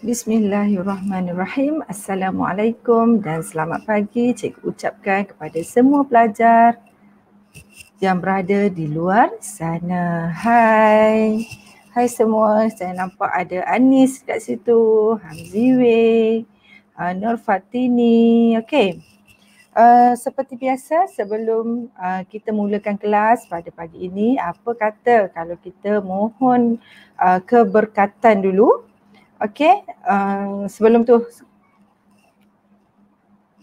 Bismillahirrahmanirrahim. Assalamualaikum dan selamat pagi. Cikgu ucapkan kepada semua pelajar yang berada di luar sana. Hai. Hai semua. Saya nampak ada Anis kat situ, Hamziwe, uh, Nur Fatini. Okey. Uh, seperti biasa sebelum uh, kita mulakan kelas pada pagi ini apa kata kalau kita mohon uh, keberkatan dulu Okay, uh, sebelum tu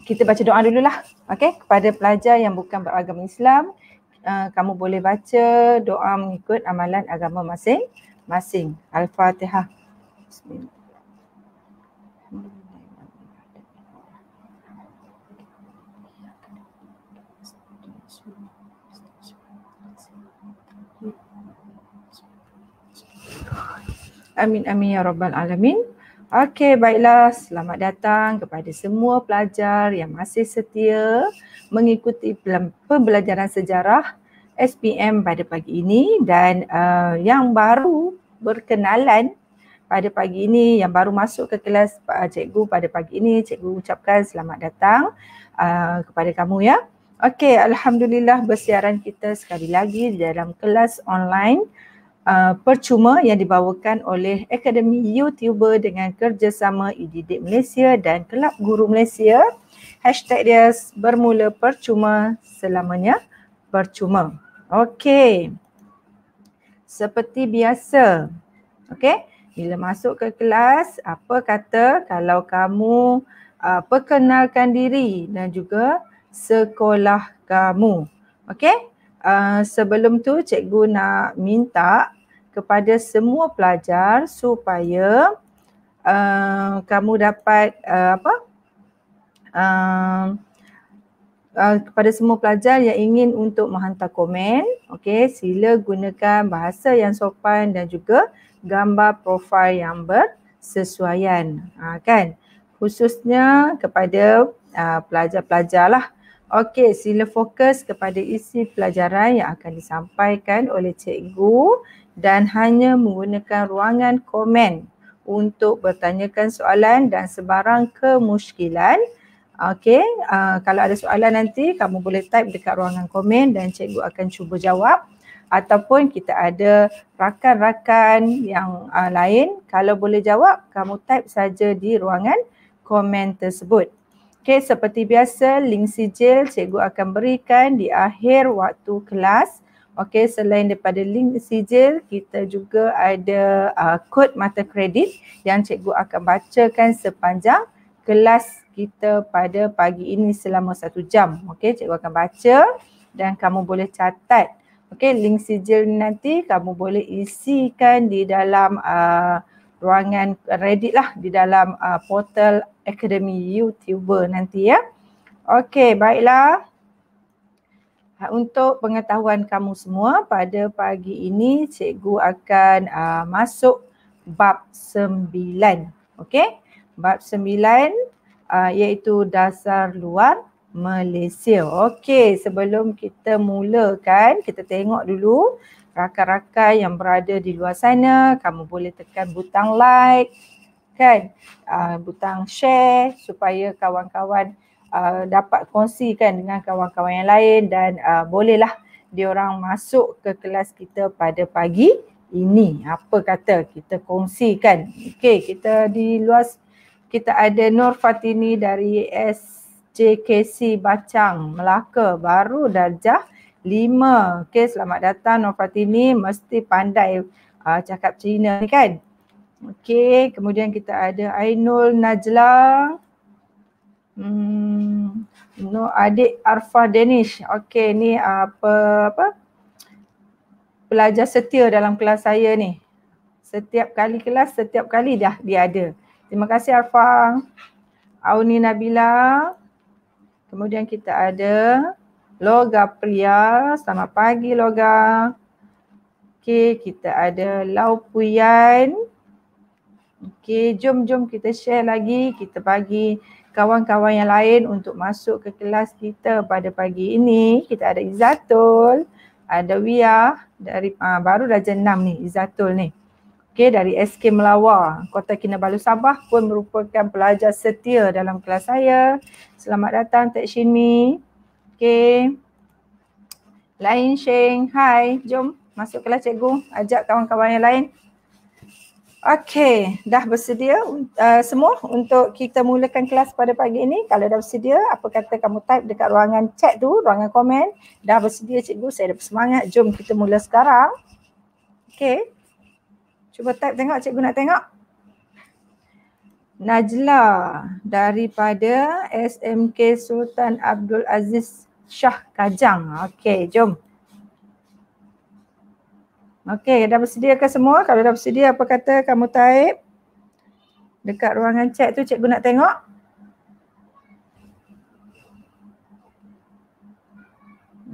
kita baca doa dululah. Okay, kepada pelajar yang bukan beragama Islam, uh, kamu boleh baca doa mengikut amalan agama masing-masing. Al-Fatihah. Amin amin ya rabbal alamin. Okey, baiklah. Selamat datang kepada semua pelajar yang masih setia mengikuti pembelajaran sejarah SPM pada pagi ini dan uh, yang baru berkenalan pada pagi ini yang baru masuk ke kelas uh, cikgu pada pagi ini cikgu ucapkan selamat datang uh, kepada kamu ya. Okey, alhamdulillah bersiaran kita sekali lagi dalam kelas online Uh, percuma yang dibawakan oleh Akademi YouTuber dengan kerjasama IDD Malaysia dan Kelab Guru Malaysia. Hashtag dia bermula percuma selamanya percuma. Okey. Seperti biasa. Okey. Bila masuk ke kelas, apa kata kalau kamu uh, perkenalkan diri dan juga sekolah kamu. Okey. Uh, sebelum tu cikgu nak minta kepada semua pelajar supaya uh, kamu dapat uh, apa uh, uh, kepada semua pelajar yang ingin untuk menghantar komen okey sila gunakan bahasa yang sopan dan juga gambar profil yang bersesuaian uh, kan khususnya kepada uh, pelajar lah, Okey, sila fokus kepada isi pelajaran yang akan disampaikan oleh cikgu dan hanya menggunakan ruangan komen untuk bertanyakan soalan dan sebarang kemuskilan. Okey, uh, kalau ada soalan nanti kamu boleh type dekat ruangan komen dan cikgu akan cuba jawab ataupun kita ada rakan-rakan yang uh, lain kalau boleh jawab kamu type saja di ruangan komen tersebut. Okey, seperti biasa link sijil cikgu akan berikan di akhir waktu kelas. Okey, selain daripada link sijil, kita juga ada uh, kod mata kredit yang cikgu akan bacakan sepanjang kelas kita pada pagi ini selama satu jam. Okey, cikgu akan baca dan kamu boleh catat. Okey, link sijil nanti kamu boleh isikan di dalam uh, ruangan kredit lah, di dalam uh, portal Akademi YouTuber nanti ya. Okey, baiklah. Ha, untuk pengetahuan kamu semua pada pagi ini cikgu akan uh, masuk bab sembilan. Okey, bab sembilan uh, iaitu dasar luar Malaysia. Okey, sebelum kita mulakan, kita tengok dulu rakan-rakan yang berada di luar sana. Kamu boleh tekan butang like, kan? Uh, butang share supaya kawan-kawan Uh, dapat kongsikan dengan kawan-kawan yang lain dan uh, bolehlah diorang masuk ke kelas kita pada pagi ini. Apa kata kita kongsikan. Okey, kita di luas kita ada Nur Fatini dari SJKC Bacang, Melaka, baru darjah lima. Okey, selamat datang Nur Fatini. Mesti pandai uh, cakap Cina ni kan? Okey, kemudian kita ada Ainul Najla. Hmm, no adik Arfa Danish. Okey ni ah, apa apa? Pelajar setia dalam kelas saya ni. Setiap kali kelas, setiap kali dah dia ada. Terima kasih Arfa. Auni Nabila. Kemudian kita ada Loga Pria. Selamat pagi Loga. Okey, kita ada Lau Puyan. Okey, jom-jom kita share lagi. Kita bagi kawan-kawan yang lain untuk masuk ke kelas kita pada pagi ini. Kita ada Izatul, ada Wia dari uh, baru Raja Enam ni Izatul ni. Okey dari SK Melawar, Kota Kinabalu Sabah pun merupakan pelajar setia dalam kelas saya. Selamat datang Tek Shinmi. Okey. Lain Sheng, hai. Jom masuk kelas cikgu. Ajak kawan-kawan yang lain. Okey, dah bersedia uh, semua untuk kita mulakan kelas pada pagi ini. Kalau dah bersedia, apa kata kamu type dekat ruangan chat tu, ruangan komen. Dah bersedia cikgu, saya dah bersemangat. Jom kita mula sekarang. Okey. Cuba type tengok cikgu nak tengok. Najla daripada SMK Sultan Abdul Aziz Shah Kajang. Okey, jom. Okey, dah bersedia ke semua? Kalau dah bersedia apa kata kamu taip dekat ruangan chat tu cikgu nak tengok.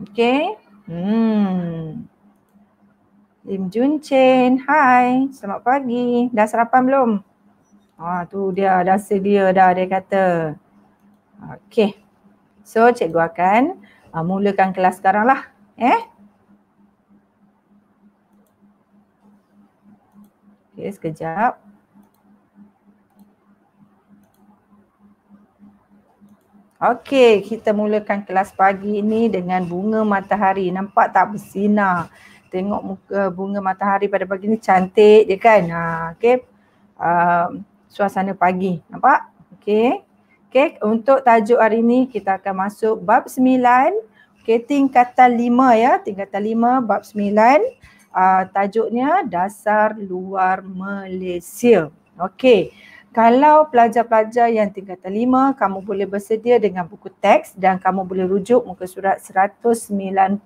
Okey. Hmm. Lim Jun Chen, hai. Selamat pagi. Dah sarapan belum? Ha ah, tu dia dah sedia dah dia kata. Okey. So cikgu akan uh, mulakan kelas sekarang lah. Eh? Okay sekejap. Okey, kita mulakan kelas pagi ini dengan bunga matahari. Nampak tak bersinar? Tengok muka bunga matahari pada pagi ini cantik dia kan? Ha, okey. Uh, suasana pagi. Nampak? Okey. Okay untuk tajuk hari ini kita akan masuk bab sembilan. Okey, tingkatan lima ya. Tingkatan lima bab sembilan uh, tajuknya dasar luar Malaysia. Okey. Kalau pelajar-pelajar yang tingkatan lima, kamu boleh bersedia dengan buku teks dan kamu boleh rujuk muka surat 192.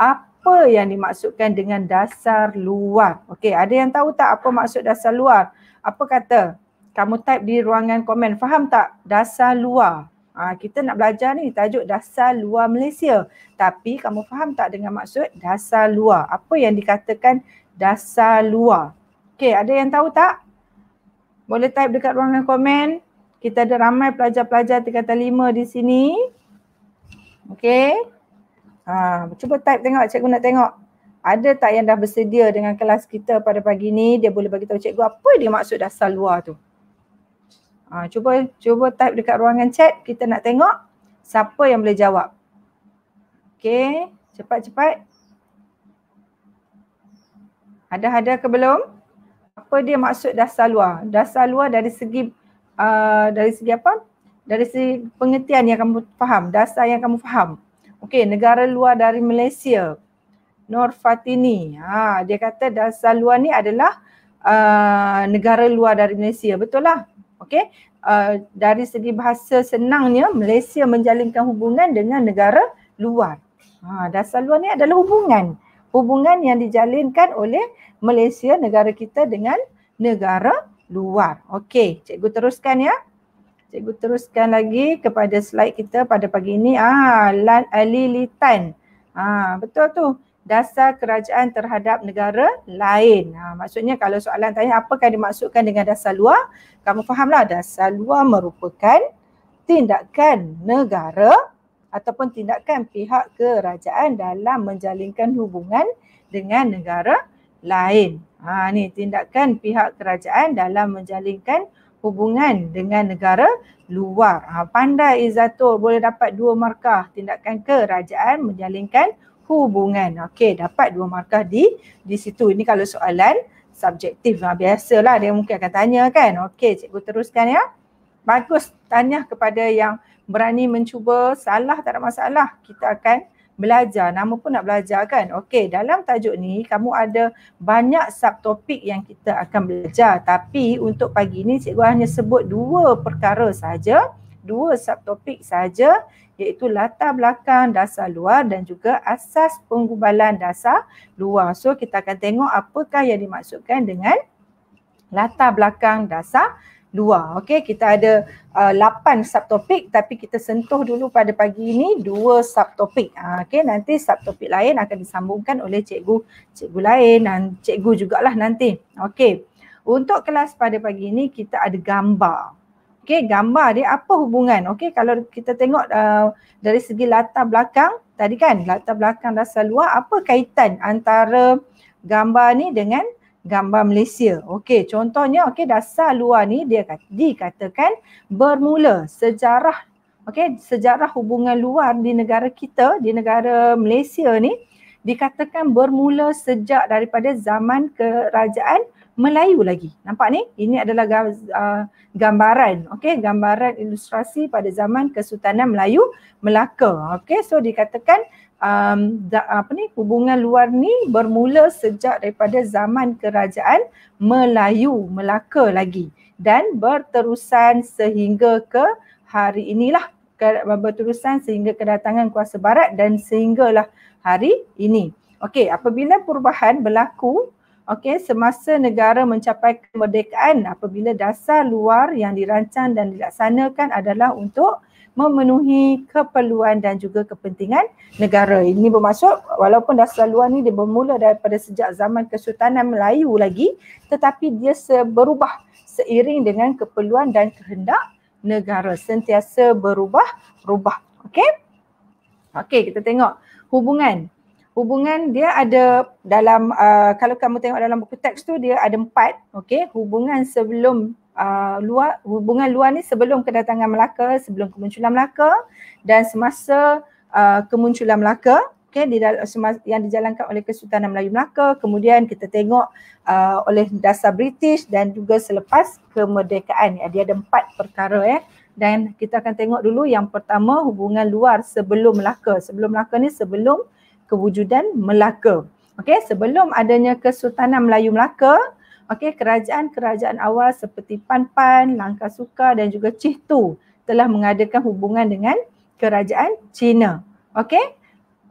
Apa yang dimaksudkan dengan dasar luar? Okey, ada yang tahu tak apa maksud dasar luar? Apa kata? Kamu type di ruangan komen. Faham tak dasar luar? Ah, kita nak belajar ni tajuk dasar luar Malaysia. Tapi kamu faham tak dengan maksud dasar luar? Apa yang dikatakan dasar luar? Okey, ada yang tahu tak? Boleh type dekat ruangan komen. Kita ada ramai pelajar-pelajar tingkatan lima di sini. Okey. Ha, cuba type tengok, cikgu nak tengok. Ada tak yang dah bersedia dengan kelas kita pada pagi ni, dia boleh bagi tahu cikgu apa dia maksud dasar luar tu? Ha, cuba cuba type dekat ruangan chat kita nak tengok siapa yang boleh jawab. Okay, cepat-cepat. Ada ada ke belum? Apa dia maksud dasar luar? Dasar luar dari segi uh, dari segi apa? Dari segi pengertian yang kamu faham, dasar yang kamu faham. Okey, negara luar dari Malaysia. Nur Fatini. Ha, dia kata dasar luar ni adalah uh, negara luar dari Malaysia. Betul lah. Okey, uh, dari segi bahasa senangnya Malaysia menjalinkan hubungan dengan negara luar. Ha, dasar luar ni adalah hubungan. Hubungan yang dijalinkan oleh Malaysia negara kita dengan negara luar. Okey, cikgu teruskan ya. Cikgu teruskan lagi kepada slide kita pada pagi ini. Ah, lilitan. Ah, betul tu dasar kerajaan terhadap negara lain. Ha, maksudnya kalau soalan tanya apa yang dimaksudkan dengan dasar luar, kamu fahamlah dasar luar merupakan tindakan negara ataupun tindakan pihak kerajaan dalam menjalinkan hubungan dengan negara lain. Ha, ni tindakan pihak kerajaan dalam menjalinkan hubungan dengan negara luar. Ha, pandai Izzatul boleh dapat dua markah tindakan kerajaan menjalinkan hubungan hubungan. Okey, dapat dua markah di di situ. Ini kalau soalan subjektif lah. Biasalah dia mungkin akan tanya kan. Okey, cikgu teruskan ya. Bagus tanya kepada yang berani mencuba. Salah tak ada masalah. Kita akan belajar. Nama pun nak belajar kan. Okey, dalam tajuk ni kamu ada banyak subtopik yang kita akan belajar. Tapi untuk pagi ni cikgu hanya sebut dua perkara saja dua subtopik saja iaitu latar belakang dasar luar dan juga asas penggubalan dasar luar. So kita akan tengok apakah yang dimaksudkan dengan latar belakang dasar luar. Okey, kita ada uh, lapan subtopik tapi kita sentuh dulu pada pagi ini dua subtopik. Uh, Okey, nanti subtopik lain akan disambungkan oleh cikgu cikgu lain dan cikgu jugalah nanti. Okey. Untuk kelas pada pagi ini kita ada gambar. Okey, gambar dia apa hubungan? Okey, kalau kita tengok uh, dari segi latar belakang tadi kan, latar belakang dasar luar apa kaitan antara gambar ni dengan gambar Malaysia. Okey, contohnya okey dasar luar ni dia kata, dikatakan bermula sejarah okey, sejarah hubungan luar di negara kita, di negara Malaysia ni dikatakan bermula sejak daripada zaman kerajaan Melayu lagi. Nampak ni? Ini adalah uh, gambaran, okey, gambaran ilustrasi pada zaman Kesultanan Melayu Melaka. Okey, so dikatakan um, da, apa ni? hubungan luar ni bermula sejak daripada zaman kerajaan Melayu Melaka lagi dan berterusan sehingga ke hari inilah berterusan sehingga kedatangan kuasa barat dan sehinggalah hari ini. Okey, apabila perubahan berlaku okey semasa negara mencapai kemerdekaan apabila dasar luar yang dirancang dan dilaksanakan adalah untuk memenuhi keperluan dan juga kepentingan negara. Ini bermaksud walaupun dasar luar ini dia bermula daripada sejak zaman Kesultanan Melayu lagi tetapi dia berubah seiring dengan keperluan dan kehendak negara sentiasa berubah-rubah. Okey? Okey, kita tengok hubungan hubungan dia ada dalam uh, kalau kamu tengok dalam buku teks tu dia ada empat okey hubungan sebelum uh, luar hubungan luar ni sebelum kedatangan Melaka sebelum kemunculan Melaka dan semasa uh, kemunculan Melaka okey di dalam yang dijalankan oleh Kesultanan Melayu Melaka kemudian kita tengok uh, oleh dasar British dan juga selepas kemerdekaan ya dia ada empat perkara eh dan kita akan tengok dulu yang pertama hubungan luar sebelum Melaka sebelum Melaka ni sebelum kewujudan Melaka. Okey, sebelum adanya Kesultanan Melayu Melaka, okey, kerajaan-kerajaan awal seperti Panpan, Langkah Suka dan juga Cih Tu telah mengadakan hubungan dengan kerajaan Cina. Okey?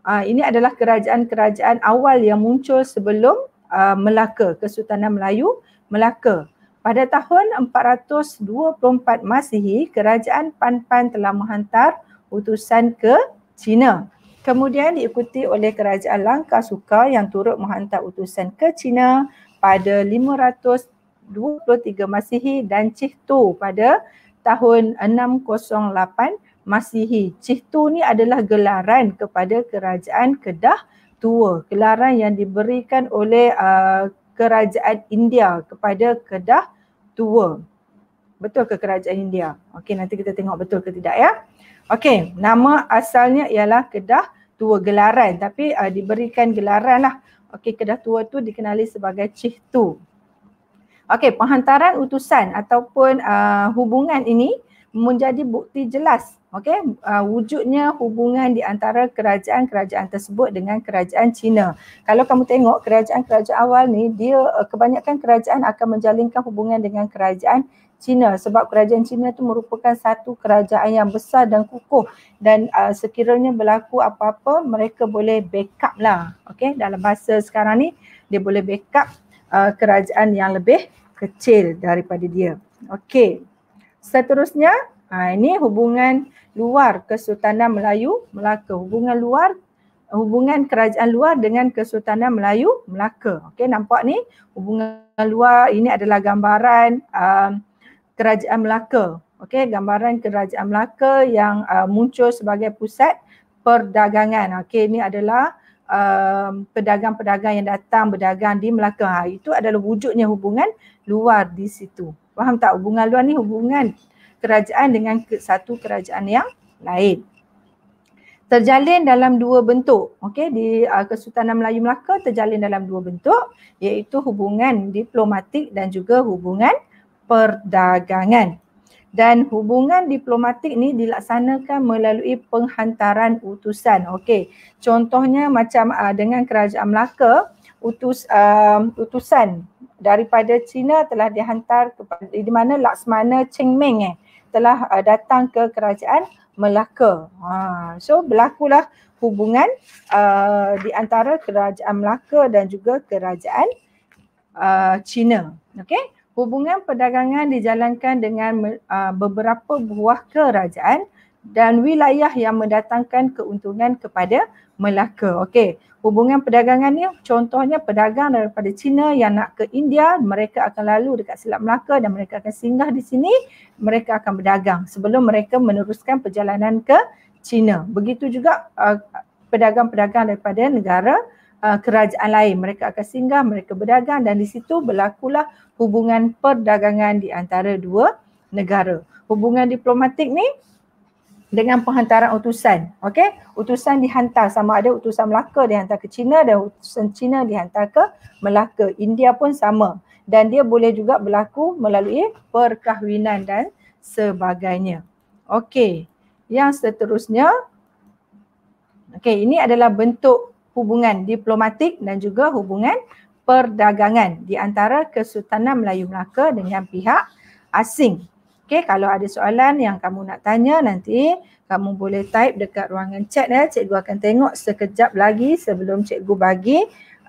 Uh, ini adalah kerajaan-kerajaan awal yang muncul sebelum uh, Melaka, Kesultanan Melayu Melaka. Pada tahun 424 Masihi, kerajaan Panpan telah menghantar utusan ke China. Kemudian diikuti oleh kerajaan Langka Suka yang turut menghantar utusan ke China pada 523 Masihi dan Cih Tu pada tahun 608 Masihi. Cih Tu ni adalah gelaran kepada kerajaan Kedah Tua. Gelaran yang diberikan oleh uh, kerajaan India kepada Kedah Tua. Betul ke kerajaan India? Okey nanti kita tengok betul ke tidak ya. Okey, nama asalnya ialah Kedah Tua Gelaran tapi uh, diberikan gelaran lah. Okey, Kedah Tua tu dikenali sebagai Cih Tu. Okey, penghantaran utusan ataupun uh, hubungan ini menjadi bukti jelas okey uh, wujudnya hubungan di antara kerajaan-kerajaan tersebut dengan kerajaan Cina. Kalau kamu tengok kerajaan-kerajaan awal ni dia uh, kebanyakan kerajaan akan menjalinkan hubungan dengan kerajaan Cina sebab kerajaan Cina itu merupakan satu kerajaan yang besar dan kukuh dan uh, sekiranya berlaku apa-apa mereka boleh backup lah okay? dalam bahasa sekarang ni dia boleh backup uh, kerajaan yang lebih kecil daripada dia okay. seterusnya uh, ini hubungan luar Kesultanan Melayu Melaka hubungan luar hubungan kerajaan luar dengan Kesultanan Melayu Melaka. Okay, nampak ni hubungan luar ini adalah gambaran um, Kerajaan Melaka. Okey, gambaran Kerajaan Melaka yang uh, muncul sebagai pusat perdagangan. Okey, ini adalah uh, pedagang-pedagang yang datang berdagang di Melaka. Ha, itu adalah wujudnya hubungan luar di situ. Faham tak? Hubungan luar ni hubungan kerajaan dengan satu kerajaan yang lain. Terjalin dalam dua bentuk. Okey, di uh, Kesultanan Melayu Melaka terjalin dalam dua bentuk iaitu hubungan diplomatik dan juga hubungan perdagangan. Dan hubungan diplomatik ni dilaksanakan melalui penghantaran utusan. Okey. Contohnya macam uh, dengan Kerajaan Melaka, utus uh, utusan daripada China telah dihantar kepada di mana Laksmana Cheng Meng eh telah uh, datang ke Kerajaan Melaka. Ha, so berlakulah hubungan uh, di antara Kerajaan Melaka dan juga Kerajaan uh, China. Okey hubungan perdagangan dijalankan dengan beberapa buah kerajaan dan wilayah yang mendatangkan keuntungan kepada Melaka. Okey, hubungan perdagangan ni contohnya pedagang daripada China yang nak ke India, mereka akan lalu dekat Selat Melaka dan mereka akan singgah di sini, mereka akan berdagang sebelum mereka meneruskan perjalanan ke China. Begitu juga uh, pedagang-pedagang daripada negara Uh, kerajaan lain. Mereka akan singgah, mereka berdagang dan di situ berlakulah hubungan perdagangan di antara dua negara. Hubungan diplomatik ni dengan penghantaran utusan. Okey, utusan dihantar sama ada utusan Melaka dihantar ke China dan utusan China dihantar ke Melaka. India pun sama dan dia boleh juga berlaku melalui perkahwinan dan sebagainya. Okey, yang seterusnya Okey, ini adalah bentuk hubungan diplomatik dan juga hubungan perdagangan di antara Kesultanan Melayu Melaka dengan pihak asing. Okey, kalau ada soalan yang kamu nak tanya nanti kamu boleh type dekat ruangan chat ya. Cikgu akan tengok sekejap lagi sebelum cikgu bagi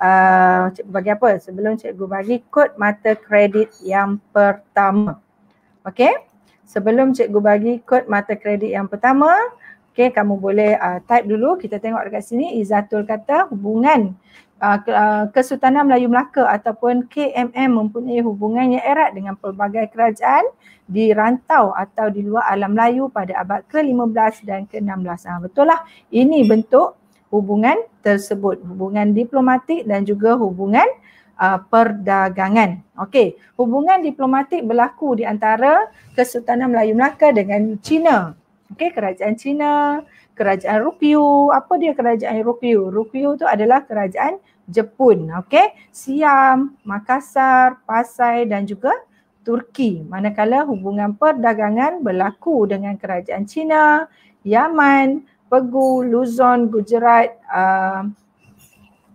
uh, cikgu bagi apa? Sebelum cikgu bagi kod mata kredit yang pertama. Okey. Sebelum cikgu bagi kod mata kredit yang pertama, Okay, kamu boleh uh, type dulu. Kita tengok dekat sini. Izatul kata hubungan uh, uh Kesultanan Melayu Melaka ataupun KMM mempunyai hubungan yang erat dengan pelbagai kerajaan di rantau atau di luar alam Melayu pada abad ke-15 dan ke-16. Ha, ah, betul lah. Ini bentuk hubungan tersebut. Hubungan diplomatik dan juga hubungan Uh, perdagangan. Okey, hubungan diplomatik berlaku di antara Kesultanan Melayu Melaka dengan China. Okey, kerajaan China, kerajaan Rupiu, Apa dia kerajaan Rupiu? Rupiu tu adalah kerajaan Jepun. Okey, Siam, Makassar, Pasai dan juga Turki. Manakala hubungan perdagangan berlaku dengan kerajaan China, Yaman, Pegu, Luzon, Gujarat, uh,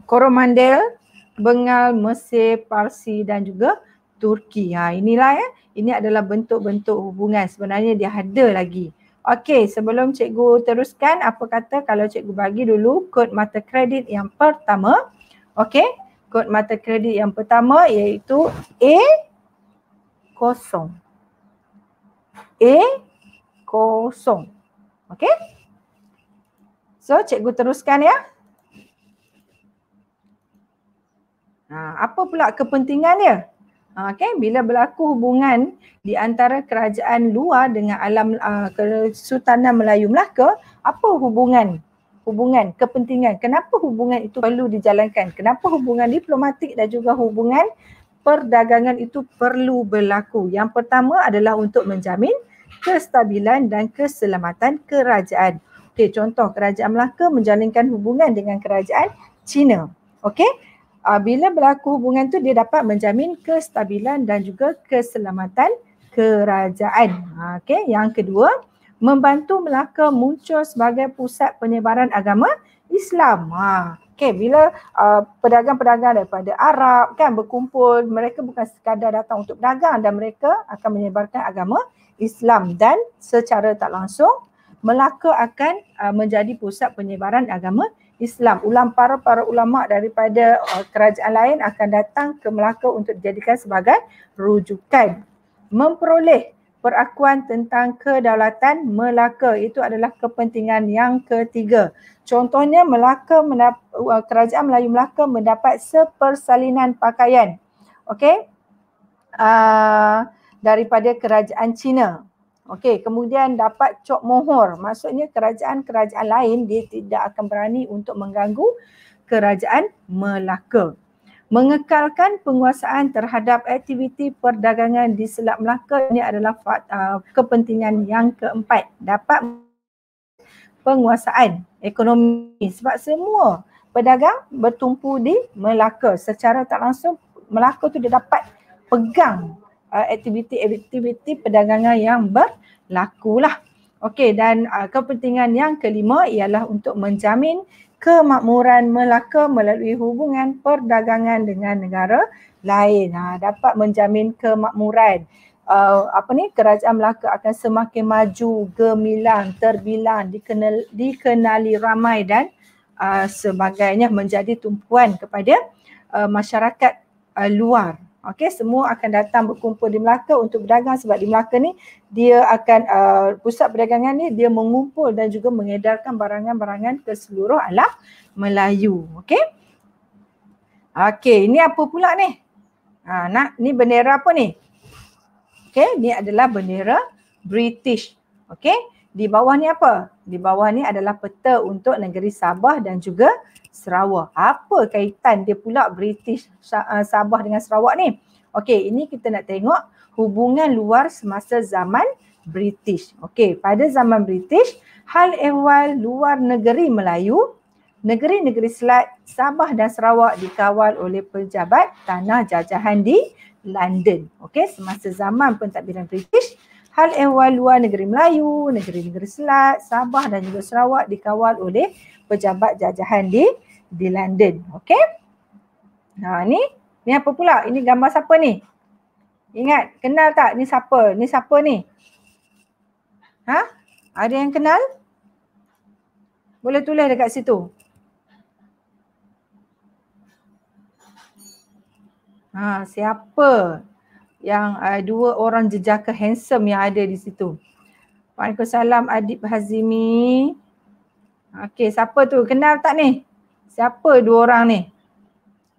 Koromandel, Bengal, Mesir, Parsi dan juga Turki. Ha, inilah ya. Ini adalah bentuk-bentuk hubungan. Sebenarnya dia ada lagi. Okey, sebelum cikgu teruskan, apa kata kalau cikgu bagi dulu kod mata kredit yang pertama. Okey, kod mata kredit yang pertama iaitu A kosong. A kosong. Okey. So, cikgu teruskan ya. Ha, apa pula kepentingannya? dia? Okay, ah, bila berlaku hubungan di antara kerajaan luar dengan alam uh, kesultanan Melayu Melaka, apa hubungan? Hubungan, kepentingan. Kenapa hubungan itu perlu dijalankan? Kenapa hubungan diplomatik dan juga hubungan perdagangan itu perlu berlaku? Yang pertama adalah untuk menjamin kestabilan dan keselamatan kerajaan. Okay, contoh kerajaan Melaka menjalinkan hubungan dengan kerajaan China. Okay, uh, bila berlaku hubungan tu dia dapat menjamin kestabilan dan juga keselamatan kerajaan. Okey. Yang kedua, membantu Melaka muncul sebagai pusat penyebaran agama Islam. Ha, okay. Bila uh, pedagang-pedagang daripada Arab kan berkumpul, mereka bukan sekadar datang untuk berdagang dan mereka akan menyebarkan agama Islam dan secara tak langsung Melaka akan uh, menjadi pusat penyebaran agama Islam. Ulam para-para ulama daripada uh, kerajaan lain akan datang ke Melaka untuk dijadikan sebagai rujukan. Memperoleh perakuan tentang kedaulatan Melaka itu adalah kepentingan yang ketiga. Contohnya Melaka uh, kerajaan Melayu Melaka mendapat sepersalinan pakaian. Okey? Uh, daripada kerajaan Cina. Okey, kemudian dapat cop mohor. Maksudnya kerajaan-kerajaan lain dia tidak akan berani untuk mengganggu kerajaan Melaka. Mengekalkan penguasaan terhadap aktiviti perdagangan di Selat Melaka ini adalah fakta, uh, kepentingan yang keempat. Dapat penguasaan ekonomi sebab semua pedagang bertumpu di Melaka. Secara tak langsung Melaka tu dia dapat pegang uh, aktiviti-aktiviti perdagangan yang berlaku lah. Okey dan uh, kepentingan yang kelima ialah untuk menjamin kemakmuran Melaka melalui hubungan perdagangan dengan negara lain. Ha, dapat menjamin kemakmuran. Uh, apa ni kerajaan Melaka akan semakin maju, gemilang, terbilang, dikenal, dikenali ramai dan uh, sebagainya menjadi tumpuan kepada uh, masyarakat uh, luar. Okey, semua akan datang berkumpul di Melaka untuk berdagang sebab di Melaka ni dia akan uh, pusat perdagangan ni dia mengumpul dan juga mengedarkan barangan-barangan ke seluruh alam Melayu. Okey. Okey, ini apa pula ni? Ha, nak ni bendera apa ni? Okey, ni adalah bendera British. Okey, di bawah ni apa? Di bawah ni adalah peta untuk negeri Sabah dan juga Sarawak. Apa kaitan dia pula British ah, Sabah dengan Sarawak ni? Okey, ini kita nak tengok hubungan luar semasa zaman British. Okey, pada zaman British, hal ehwal luar negeri Melayu, negeri-negeri Selat, Sabah dan Sarawak dikawal oleh pejabat tanah jajahan di London. Okey, semasa zaman pentadbiran British, hal ehwal luar negeri Melayu, negeri-negeri Selat, Sabah dan juga Sarawak dikawal oleh pejabat jajahan di di London. Okey. Ha ni, ni apa pula? Ini gambar siapa ni? Ingat, kenal tak ni siapa? Ni siapa ni? Ha? Ada yang kenal? Boleh tulis dekat situ. Ha, siapa yang uh, dua orang jejaka handsome yang ada di situ? Waalaikumsalam Adib Hazimi. Okey, siapa tu? Kenal tak ni? Siapa dua orang ni?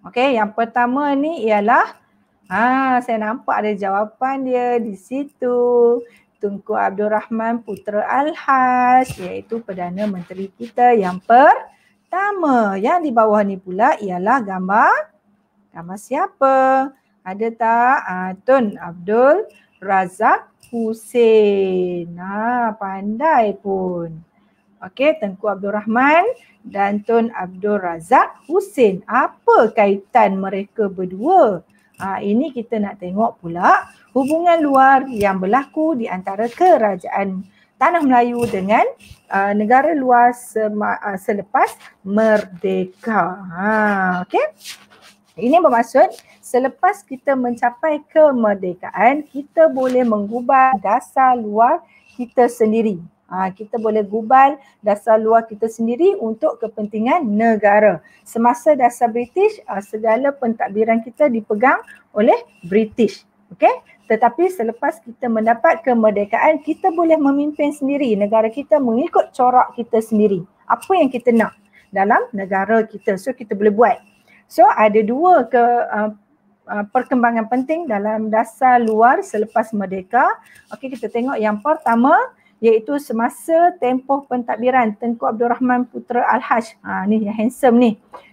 Okey, yang pertama ni ialah ha saya nampak ada jawapan dia di situ. Tunku Abdul Rahman Putra Al-Has iaitu Perdana Menteri kita yang pertama. Yang di bawah ni pula ialah gambar gambar siapa? Ada tak? Ha, Tun Abdul Razak Hussein. Ha, pandai pun. Okey, Tengku Abdul Rahman dan Tun Abdul Razak Husin. Apa kaitan mereka berdua? Ha, ini kita nak tengok pula hubungan luar yang berlaku di antara kerajaan Tanah Melayu dengan uh, negara luar uh, selepas merdeka. Ha, okay. Ini bermaksud selepas kita mencapai kemerdekaan, kita boleh mengubah dasar luar kita sendiri. Ha, kita boleh gubal dasar luar kita sendiri untuk kepentingan negara. Semasa dasar British, ha, segala pentadbiran kita dipegang oleh British. Okey? Tetapi selepas kita mendapat kemerdekaan, kita boleh memimpin sendiri negara kita mengikut corak kita sendiri. Apa yang kita nak dalam negara kita. So kita boleh buat. So ada dua ke uh, perkembangan penting dalam dasar luar selepas merdeka. Okey kita tengok yang pertama iaitu semasa tempoh pentadbiran Tengku Abdul Rahman Putra Al-Hajj. Ha, ni yang handsome ni.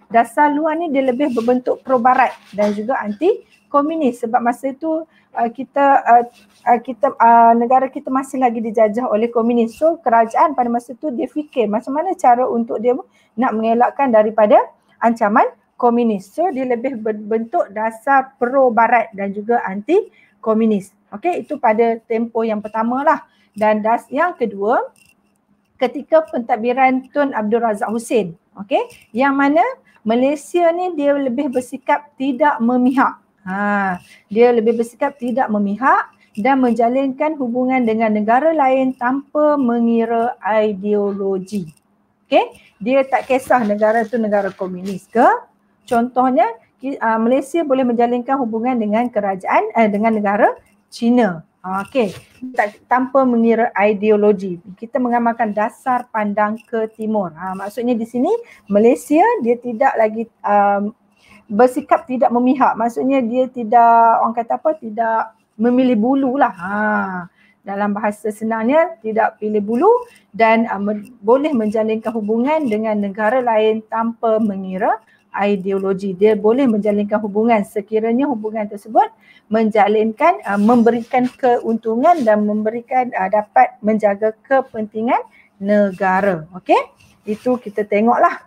Dasar luar ni dia lebih berbentuk pro-barat dan juga anti-komunis sebab masa itu uh, kita uh, uh, kita uh, negara kita masih lagi dijajah oleh komunis. So kerajaan pada masa itu dia fikir macam mana cara untuk dia nak mengelakkan daripada ancaman komunis. So dia lebih berbentuk dasar pro-barat dan juga anti-komunis komunis. Okey, itu pada tempo yang pertama lah. Dan das yang kedua, ketika pentadbiran Tun Abdul Razak Hussein. Okey, yang mana Malaysia ni dia lebih bersikap tidak memihak. Ha, dia lebih bersikap tidak memihak dan menjalinkan hubungan dengan negara lain tanpa mengira ideologi. Okey, dia tak kisah negara tu negara komunis ke. Contohnya uh, Malaysia boleh menjalinkan hubungan dengan kerajaan uh, dengan negara China. Ah, okey, tanpa mengira ideologi. Kita mengamalkan dasar pandang ke timur. Ha, maksudnya di sini Malaysia dia tidak lagi um, bersikap tidak memihak. Maksudnya dia tidak orang kata apa tidak memilih bulu lah. Ha, dalam bahasa senangnya tidak pilih bulu dan um, boleh menjalinkan hubungan dengan negara lain tanpa mengira ideologi dia boleh menjalinkan hubungan sekiranya hubungan tersebut menjalinkan uh, memberikan keuntungan dan memberikan uh, dapat menjaga kepentingan negara okey itu kita tengoklah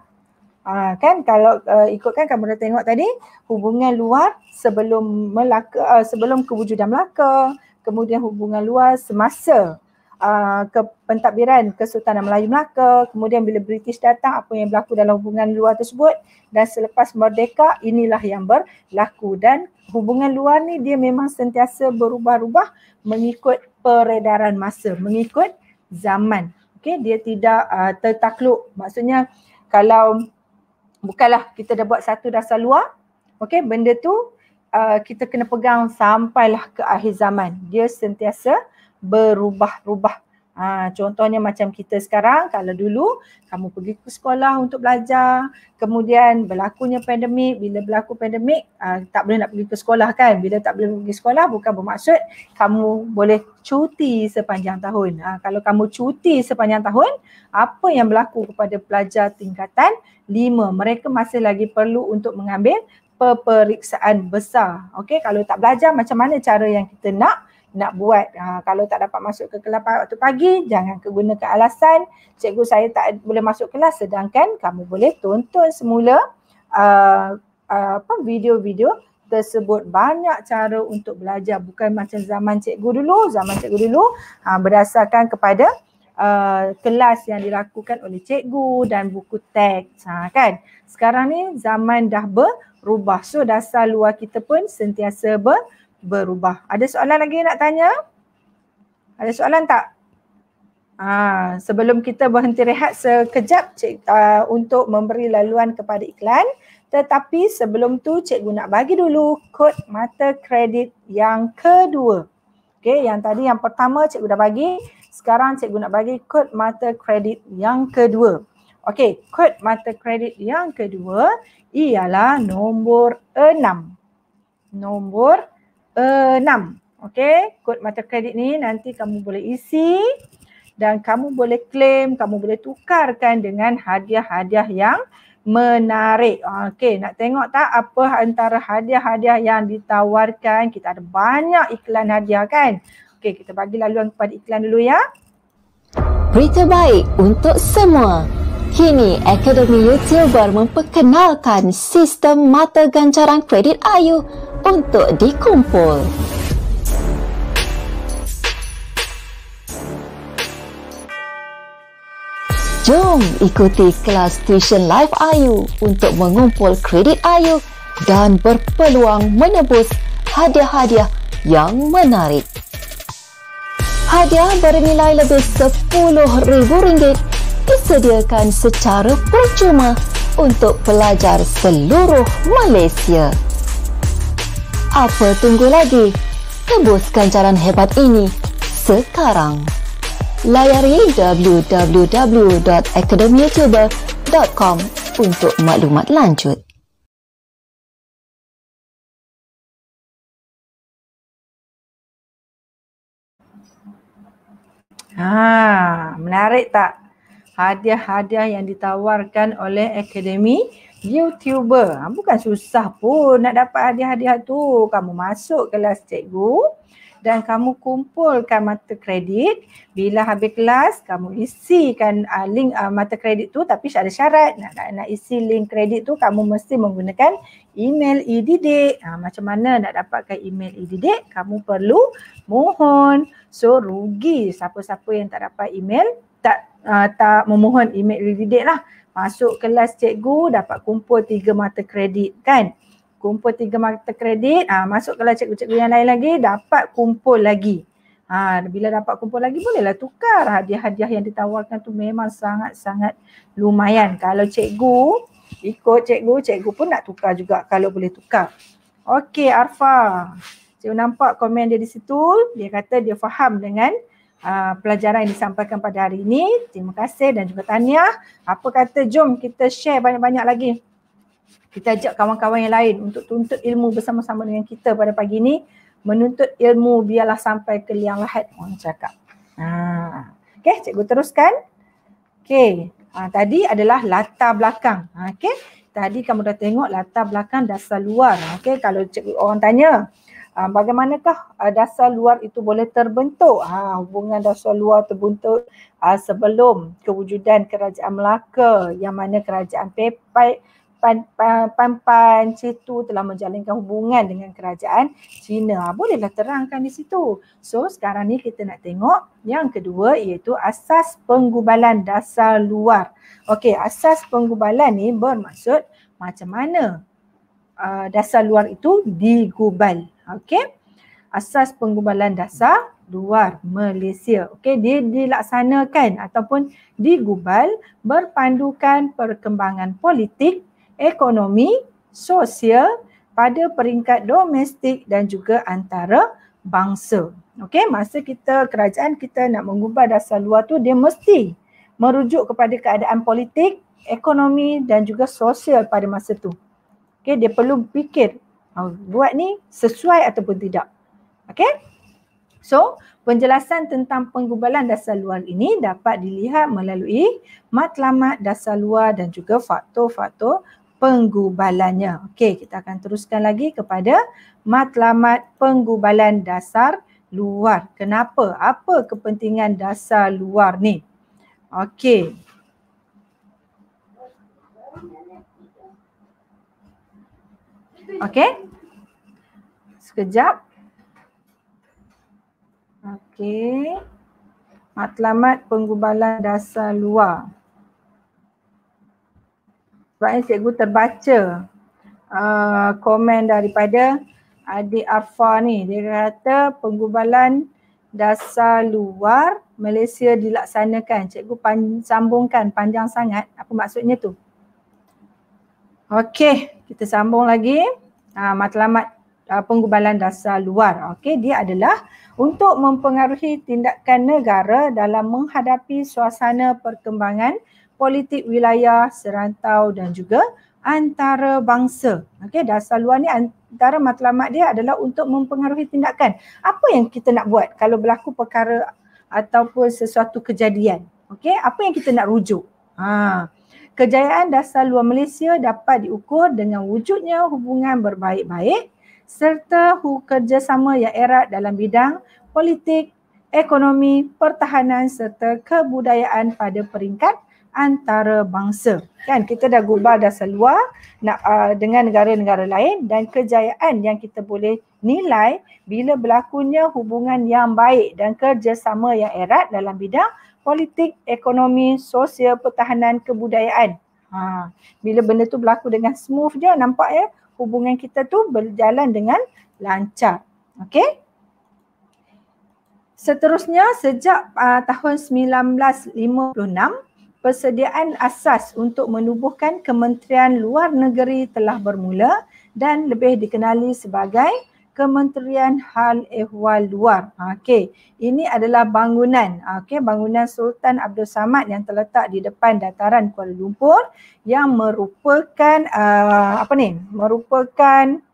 uh, kan kalau uh, ikutkan kamu dah tengok tadi hubungan luar sebelum melaka uh, sebelum kewujudan melaka kemudian hubungan luar semasa Uh, ke pentadbiran Kesultanan Melayu Melaka, kemudian bila British datang apa yang berlaku dalam hubungan luar tersebut dan selepas merdeka inilah yang berlaku dan hubungan luar ni dia memang sentiasa berubah-ubah mengikut peredaran masa, mengikut zaman. Okey, dia tidak uh, tertakluk. Maksudnya kalau bukanlah kita dah buat satu dasar luar, okey, benda tu uh, kita kena pegang sampailah ke akhir zaman. Dia sentiasa berubah-ubah. Ha, contohnya macam kita sekarang, kalau dulu kamu pergi ke sekolah untuk belajar, kemudian berlakunya pandemik, bila berlaku pandemik, ha, tak boleh nak pergi ke sekolah kan? Bila tak boleh pergi sekolah, bukan bermaksud kamu boleh cuti sepanjang tahun. Ha, kalau kamu cuti sepanjang tahun, apa yang berlaku kepada pelajar tingkatan 5? Mereka masih lagi perlu untuk mengambil peperiksaan besar. Okay, kalau tak belajar macam mana cara yang kita nak nak buat ha, kalau tak dapat masuk ke kelas waktu pagi jangan kegunakan alasan cikgu saya tak boleh masuk kelas sedangkan kamu boleh tonton semula uh, uh, apa video-video tersebut banyak cara untuk belajar bukan macam zaman cikgu dulu zaman cikgu dulu ha, berdasarkan kepada Uh, kelas yang dilakukan oleh cikgu dan buku teks ha, kan sekarang ni zaman dah berubah so dasar luar kita pun sentiasa ber, berubah. Ada soalan lagi nak tanya? Ada soalan tak? Aa, ha, sebelum kita berhenti rehat sekejap cik, aa, uh, untuk memberi laluan kepada iklan tetapi sebelum tu cikgu nak bagi dulu kod mata kredit yang kedua. Okay, yang tadi yang pertama cikgu dah bagi. Sekarang cikgu nak bagi kod mata kredit yang kedua. Okey, kod mata kredit yang kedua ialah nombor enam. Nombor enam enam. Okey, kod mata kredit ni nanti kamu boleh isi dan kamu boleh claim, kamu boleh tukarkan dengan hadiah-hadiah yang menarik. Okey, nak tengok tak apa antara hadiah-hadiah yang ditawarkan? Kita ada banyak iklan hadiah kan? Okey, kita bagi laluan kepada iklan dulu ya. Berita baik untuk semua. Kini, Akademi Youtuber memperkenalkan sistem mata ganjaran kredit Ayu untuk dikumpul. Jom ikuti kelas tuition live Ayu untuk mengumpul kredit Ayu dan berpeluang menebus hadiah-hadiah yang menarik. Hadiah bernilai lebih RM10,000 disediakan secara percuma untuk pelajar seluruh Malaysia. Apa tunggu lagi? Tembuskan jalan hebat ini sekarang. Layari www.academyoutuber.com untuk maklumat lanjut. Ah, menarik tak? hadiah-hadiah yang ditawarkan oleh Akademi YouTuber. Ha, bukan susah pun nak dapat hadiah-hadiah tu. Kamu masuk kelas cikgu dan kamu kumpulkan mata kredit. Bila habis kelas, kamu isikan uh, link uh, mata kredit tu tapi ada syarat. Nak, nak, nak isi link kredit tu, kamu mesti menggunakan email e-didik. Ha, macam mana nak dapatkan email e Kamu perlu mohon. So, rugi siapa-siapa yang tak dapat email uh, tak memohon email redidik lah masuk kelas cikgu dapat kumpul tiga mata kredit kan kumpul tiga mata kredit uh, masuk kelas cikgu-cikgu yang lain lagi dapat kumpul lagi Ha, bila dapat kumpul lagi bolehlah tukar hadiah-hadiah yang ditawarkan tu memang sangat-sangat lumayan Kalau cikgu ikut cikgu, cikgu pun nak tukar juga kalau boleh tukar Okey Arfa, cikgu nampak komen dia di situ Dia kata dia faham dengan Ah, pelajaran yang disampaikan pada hari ini. Terima kasih dan juga tanya Apa kata jom kita share banyak-banyak lagi. Kita ajak kawan-kawan yang lain untuk tuntut ilmu bersama-sama dengan kita pada pagi ini. Menuntut ilmu biarlah sampai ke liang lahat orang cakap. Ha. Ah, okay, cikgu teruskan. Okay, ha, ah, tadi adalah latar belakang. Ha, Okey, tadi kamu dah tengok latar belakang dasar luar. Okay, kalau cikgu orang tanya, Ha, bagaimanakah uh, dasar luar itu boleh terbentuk? Ha, hubungan dasar luar terbentuk uh, sebelum kewujudan kerajaan Melaka yang mana kerajaan Pepai Pan-Pan Citu telah menjalinkan hubungan dengan kerajaan China. Bolehlah terangkan di situ. So sekarang ni kita nak tengok yang kedua iaitu asas penggubalan dasar luar. Okey asas penggubalan ni bermaksud macam mana uh, dasar luar itu digubal. Okey. Asas penggubalan dasar luar Malaysia. Okey, dia dilaksanakan ataupun digubal berpandukan perkembangan politik, ekonomi, sosial pada peringkat domestik dan juga antara bangsa. Okey, masa kita kerajaan kita nak mengubah dasar luar tu dia mesti merujuk kepada keadaan politik, ekonomi dan juga sosial pada masa tu. Okey, dia perlu fikir Ha, buat ni sesuai ataupun tidak. Okay? So, penjelasan tentang penggubalan dasar luar ini dapat dilihat melalui matlamat dasar luar dan juga faktor-faktor penggubalannya. Okay, kita akan teruskan lagi kepada matlamat penggubalan dasar luar. Kenapa? Apa kepentingan dasar luar ni? Okay. Okay? sekejap. Okey. Matlamat penggubalan dasar luar. Sebabnya cikgu terbaca uh, komen daripada adik Arfa ni. Dia kata penggubalan dasar luar Malaysia dilaksanakan. Cikgu pan- sambungkan panjang sangat. Apa maksudnya tu? Okey, kita sambung lagi. Uh, matlamat uh, penggubalan dasar luar. Okey, dia adalah untuk mempengaruhi tindakan negara dalam menghadapi suasana perkembangan politik wilayah, serantau dan juga antara bangsa. Okey, dasar luar ni antara matlamat dia adalah untuk mempengaruhi tindakan. Apa yang kita nak buat kalau berlaku perkara ataupun sesuatu kejadian? Okey, apa yang kita nak rujuk? Ha. Kejayaan dasar luar Malaysia dapat diukur dengan wujudnya hubungan berbaik-baik serta hu kerjasama yang erat dalam bidang politik, ekonomi, pertahanan serta kebudayaan pada peringkat antarabangsa. Kan kita dah global dah seluar nak uh, dengan negara-negara lain dan kejayaan yang kita boleh nilai bila berlakunya hubungan yang baik dan kerjasama yang erat dalam bidang politik, ekonomi, sosial, pertahanan, kebudayaan. Ha, bila benda tu berlaku dengan smooth je nampak ya hubungan kita tu berjalan dengan lancar. Okey. Seterusnya sejak uh, tahun 1956 persediaan asas untuk menubuhkan Kementerian Luar Negeri telah bermula dan lebih dikenali sebagai Kementerian Hal Ehwal Luar. Ha, okey, ini adalah bangunan, ha, okey, bangunan Sultan Abdul Samad yang terletak di depan dataran Kuala Lumpur yang merupakan uh, apa ni? Merupakan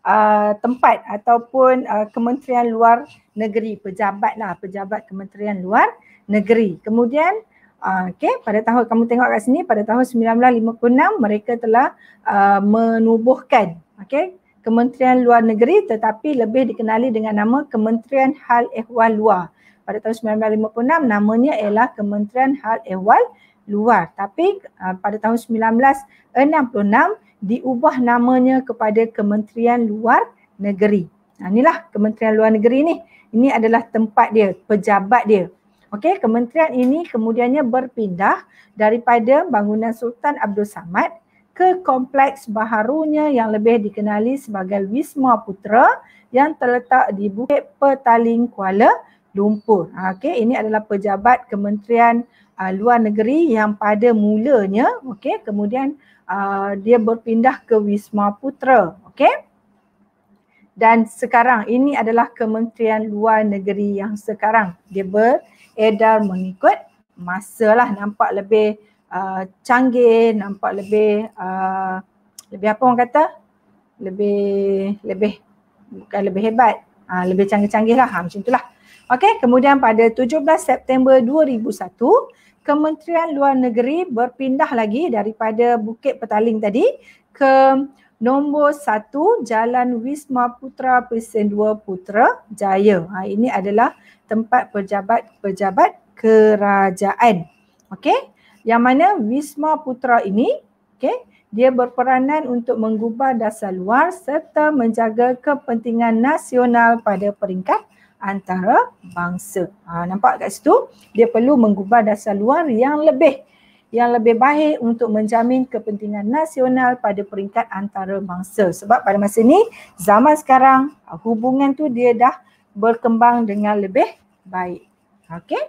uh, tempat ataupun uh, Kementerian Luar Negeri, pejabat lah, pejabat Kementerian Luar Negeri. Kemudian okey, pada tahun kamu tengok kat sini pada tahun 1956 mereka telah uh, menubuhkan okey. Kementerian Luar Negeri tetapi lebih dikenali dengan nama Kementerian Hal Ehwal Luar. Pada tahun 1956 namanya ialah Kementerian Hal Ehwal Luar tapi uh, pada tahun 1966 diubah namanya kepada Kementerian Luar Negeri. Nah, inilah Kementerian Luar Negeri ni. Ini adalah tempat dia, pejabat dia. Okey, kementerian ini kemudiannya berpindah daripada bangunan Sultan Abdul Samad ke kompleks baharunya yang lebih dikenali sebagai Wisma Putra yang terletak di Bukit Petaling Kuala Lumpur. Ha, okey, Ini adalah pejabat Kementerian uh, Luar Negeri yang pada mulanya okey, kemudian uh, dia berpindah ke Wisma Putra. okey, Dan sekarang ini adalah Kementerian Luar Negeri yang sekarang dia beredar mengikut masalah nampak lebih uh, canggih, nampak lebih uh, lebih apa orang kata? Lebih lebih bukan lebih hebat, uh, lebih canggih-canggih lah ha, macam itulah. Okey, kemudian pada 17 September 2001, Kementerian Luar Negeri berpindah lagi daripada Bukit Petaling tadi ke Nombor satu Jalan Wisma Putra Presiden 2 Putra Jaya. Ha, ini adalah tempat pejabat-pejabat kerajaan. Okey yang mana Wisma Putra ini okay, dia berperanan untuk menggubah dasar luar serta menjaga kepentingan nasional pada peringkat antarabangsa. Ha, nampak kat situ dia perlu menggubah dasar luar yang lebih yang lebih baik untuk menjamin kepentingan nasional pada peringkat antara bangsa. Sebab pada masa ini zaman sekarang hubungan tu dia dah berkembang dengan lebih baik. Okey?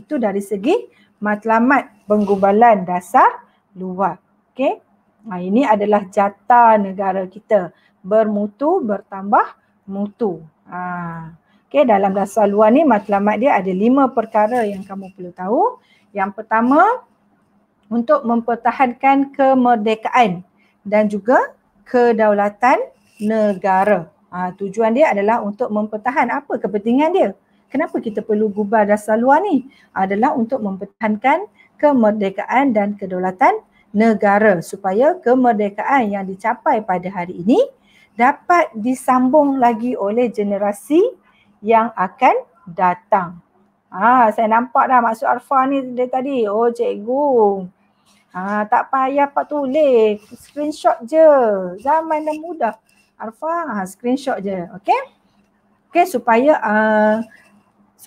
Itu dari segi matlamat penggubalan dasar luar. Okey. Ha, ini adalah jatah negara kita. Bermutu bertambah mutu. Ha. Okey, dalam dasar luar ni matlamat dia ada lima perkara yang kamu perlu tahu. Yang pertama, untuk mempertahankan kemerdekaan dan juga kedaulatan negara. Ha, tujuan dia adalah untuk mempertahankan apa kepentingan dia kenapa kita perlu gubal dasar luar ni adalah untuk mempertahankan kemerdekaan dan kedaulatan negara supaya kemerdekaan yang dicapai pada hari ini dapat disambung lagi oleh generasi yang akan datang. Ah, ha, saya nampak dah maksud Arfa ni dia tadi. Oh, cikgu. Ah, ha, tak payah pak tulis, screenshot je. Zaman dah muda. Arfa, ha, screenshot je. Okay, okay supaya uh,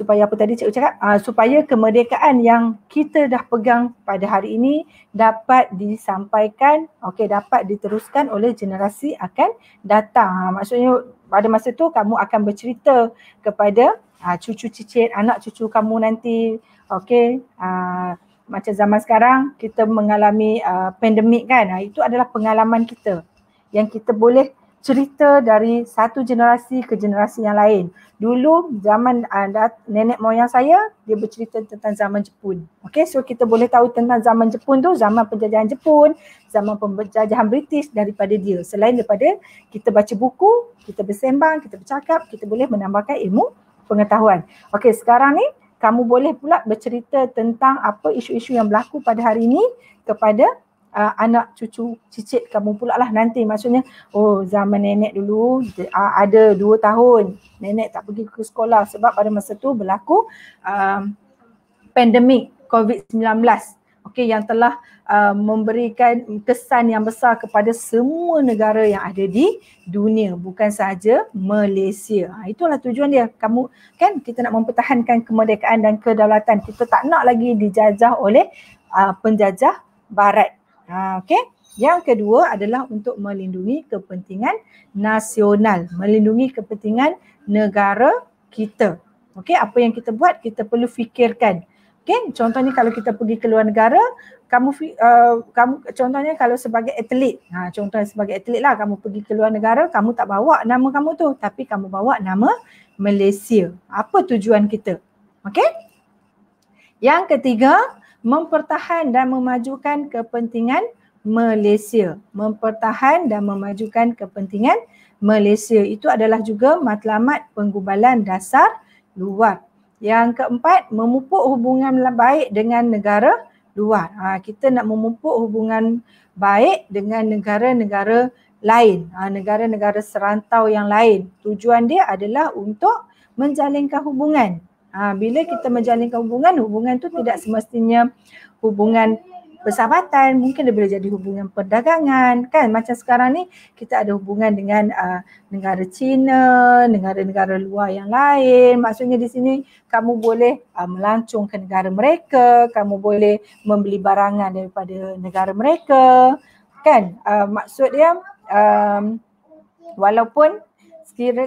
supaya apa tadi cikgu cakap uh, supaya kemerdekaan yang kita dah pegang pada hari ini dapat disampaikan okey dapat diteruskan oleh generasi akan datang ah, maksudnya pada masa tu kamu akan bercerita kepada uh, cucu cicit anak cucu kamu nanti okey uh, macam zaman sekarang kita mengalami uh, pandemik kan uh, itu adalah pengalaman kita yang kita boleh cerita dari satu generasi ke generasi yang lain. Dulu zaman uh, nenek moyang saya dia bercerita tentang zaman Jepun. Okey, so kita boleh tahu tentang zaman Jepun tu zaman penjajahan Jepun, zaman penjajahan British daripada dia. Selain daripada kita baca buku, kita bersembang, kita bercakap, kita boleh menambahkan ilmu pengetahuan. Okey, sekarang ni kamu boleh pula bercerita tentang apa isu-isu yang berlaku pada hari ini kepada uh, anak cucu cicit kamu pula lah nanti maksudnya oh zaman nenek dulu uh, ada dua tahun nenek tak pergi ke sekolah sebab pada masa tu berlaku um, pandemik COVID-19 okay, yang telah uh, memberikan kesan yang besar kepada semua negara yang ada di dunia bukan sahaja Malaysia. Ah, itulah tujuan dia. Kamu kan kita nak mempertahankan kemerdekaan dan kedaulatan. Kita tak nak lagi dijajah oleh uh, penjajah barat. Ha, okay. Yang kedua adalah untuk melindungi kepentingan nasional, melindungi kepentingan negara kita. Okay, apa yang kita buat kita perlu fikirkan. Okay, contohnya kalau kita pergi ke luar negara, kamu uh, kamu contohnya kalau sebagai atlet. Ha, contohnya sebagai atlet lah kamu pergi ke luar negara, kamu tak bawa nama kamu tu, tapi kamu bawa nama Malaysia. Apa tujuan kita? Okay? Yang ketiga, mempertahan dan memajukan kepentingan Malaysia. Mempertahan dan memajukan kepentingan Malaysia. Itu adalah juga matlamat penggubalan dasar luar. Yang keempat, memupuk hubungan baik dengan negara luar. Ha, kita nak memupuk hubungan baik dengan negara-negara lain, ha, negara-negara serantau yang lain. Tujuan dia adalah untuk menjalinkan hubungan Ha, bila kita menjalinkan hubungan, hubungan tu tidak semestinya hubungan persahabatan, mungkin dia boleh jadi hubungan perdagangan, kan? Macam sekarang ni kita ada hubungan dengan uh, negara China, negara-negara luar yang lain. Maksudnya di sini kamu boleh uh, melancong ke negara mereka, kamu boleh membeli barangan daripada negara mereka, kan? Uh, maksud dia, um, walaupun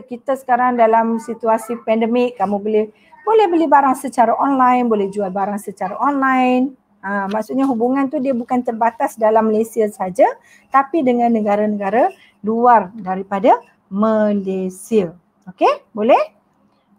kita sekarang dalam situasi pandemik, kamu boleh boleh beli barang secara online, boleh jual barang secara online. Ha, maksudnya hubungan tu dia bukan terbatas dalam Malaysia saja, tapi dengan negara-negara luar daripada Malaysia. Okey, boleh?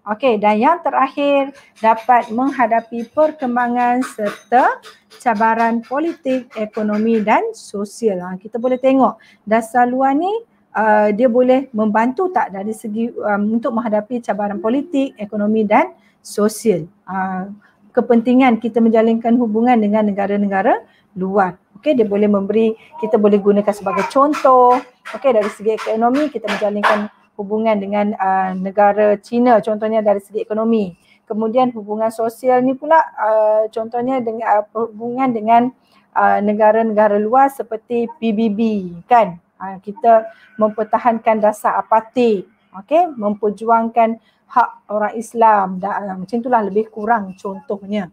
Okey, dan yang terakhir dapat menghadapi perkembangan serta cabaran politik, ekonomi dan sosial. Ha, kita boleh tengok dasar luar ni uh, dia boleh membantu tak dari segi um, untuk menghadapi cabaran politik, ekonomi dan sosial uh, kepentingan kita menjalinkan hubungan dengan negara-negara luar okey dia boleh memberi kita boleh gunakan sebagai contoh okey dari segi ekonomi kita menjalinkan hubungan dengan uh, negara China contohnya dari segi ekonomi kemudian hubungan sosial ni pula uh, contohnya dengan uh, hubungan dengan uh, negara-negara luar seperti PBB kan uh, kita mempertahankan dasar apatik okey memperjuangkan hak orang Islam dan uh, macam itulah lebih kurang contohnya.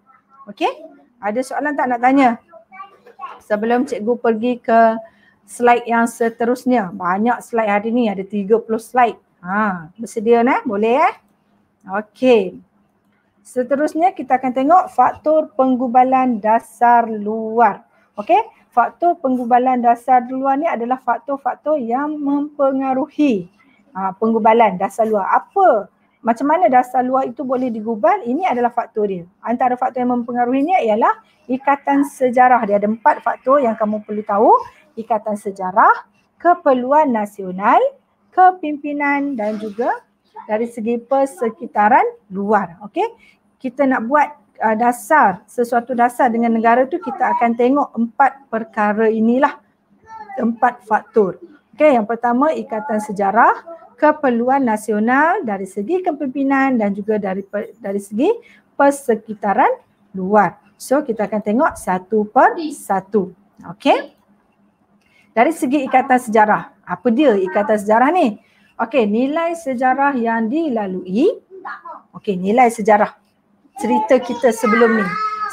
Okey? Ada soalan tak nak tanya? Sebelum cikgu pergi ke slide yang seterusnya. Banyak slide hari ni ada 30 slide. Ha, bersedia nak? Boleh eh? Okey. Seterusnya kita akan tengok faktor penggubalan dasar luar. Okey? Faktor penggubalan dasar luar ni adalah faktor-faktor yang mempengaruhi ha, penggubalan dasar luar. Apa macam mana dasar luar itu boleh digubal ini adalah faktor dia. Antara faktor yang mempengaruhinya ialah ikatan sejarah. Dia ada empat faktor yang kamu perlu tahu. Ikatan sejarah, keperluan nasional, kepimpinan dan juga dari segi persekitaran luar. Okey. Kita nak buat uh, dasar, sesuatu dasar dengan negara tu kita akan tengok empat perkara inilah. Empat faktor. Okey, yang pertama ikatan sejarah, keperluan nasional dari segi kepimpinan dan juga dari dari segi persekitaran luar. So kita akan tengok satu per satu. Okey. Dari segi ikatan sejarah, apa dia ikatan sejarah ni? Okey, nilai sejarah yang dilalui. Okey, nilai sejarah cerita kita sebelum ni.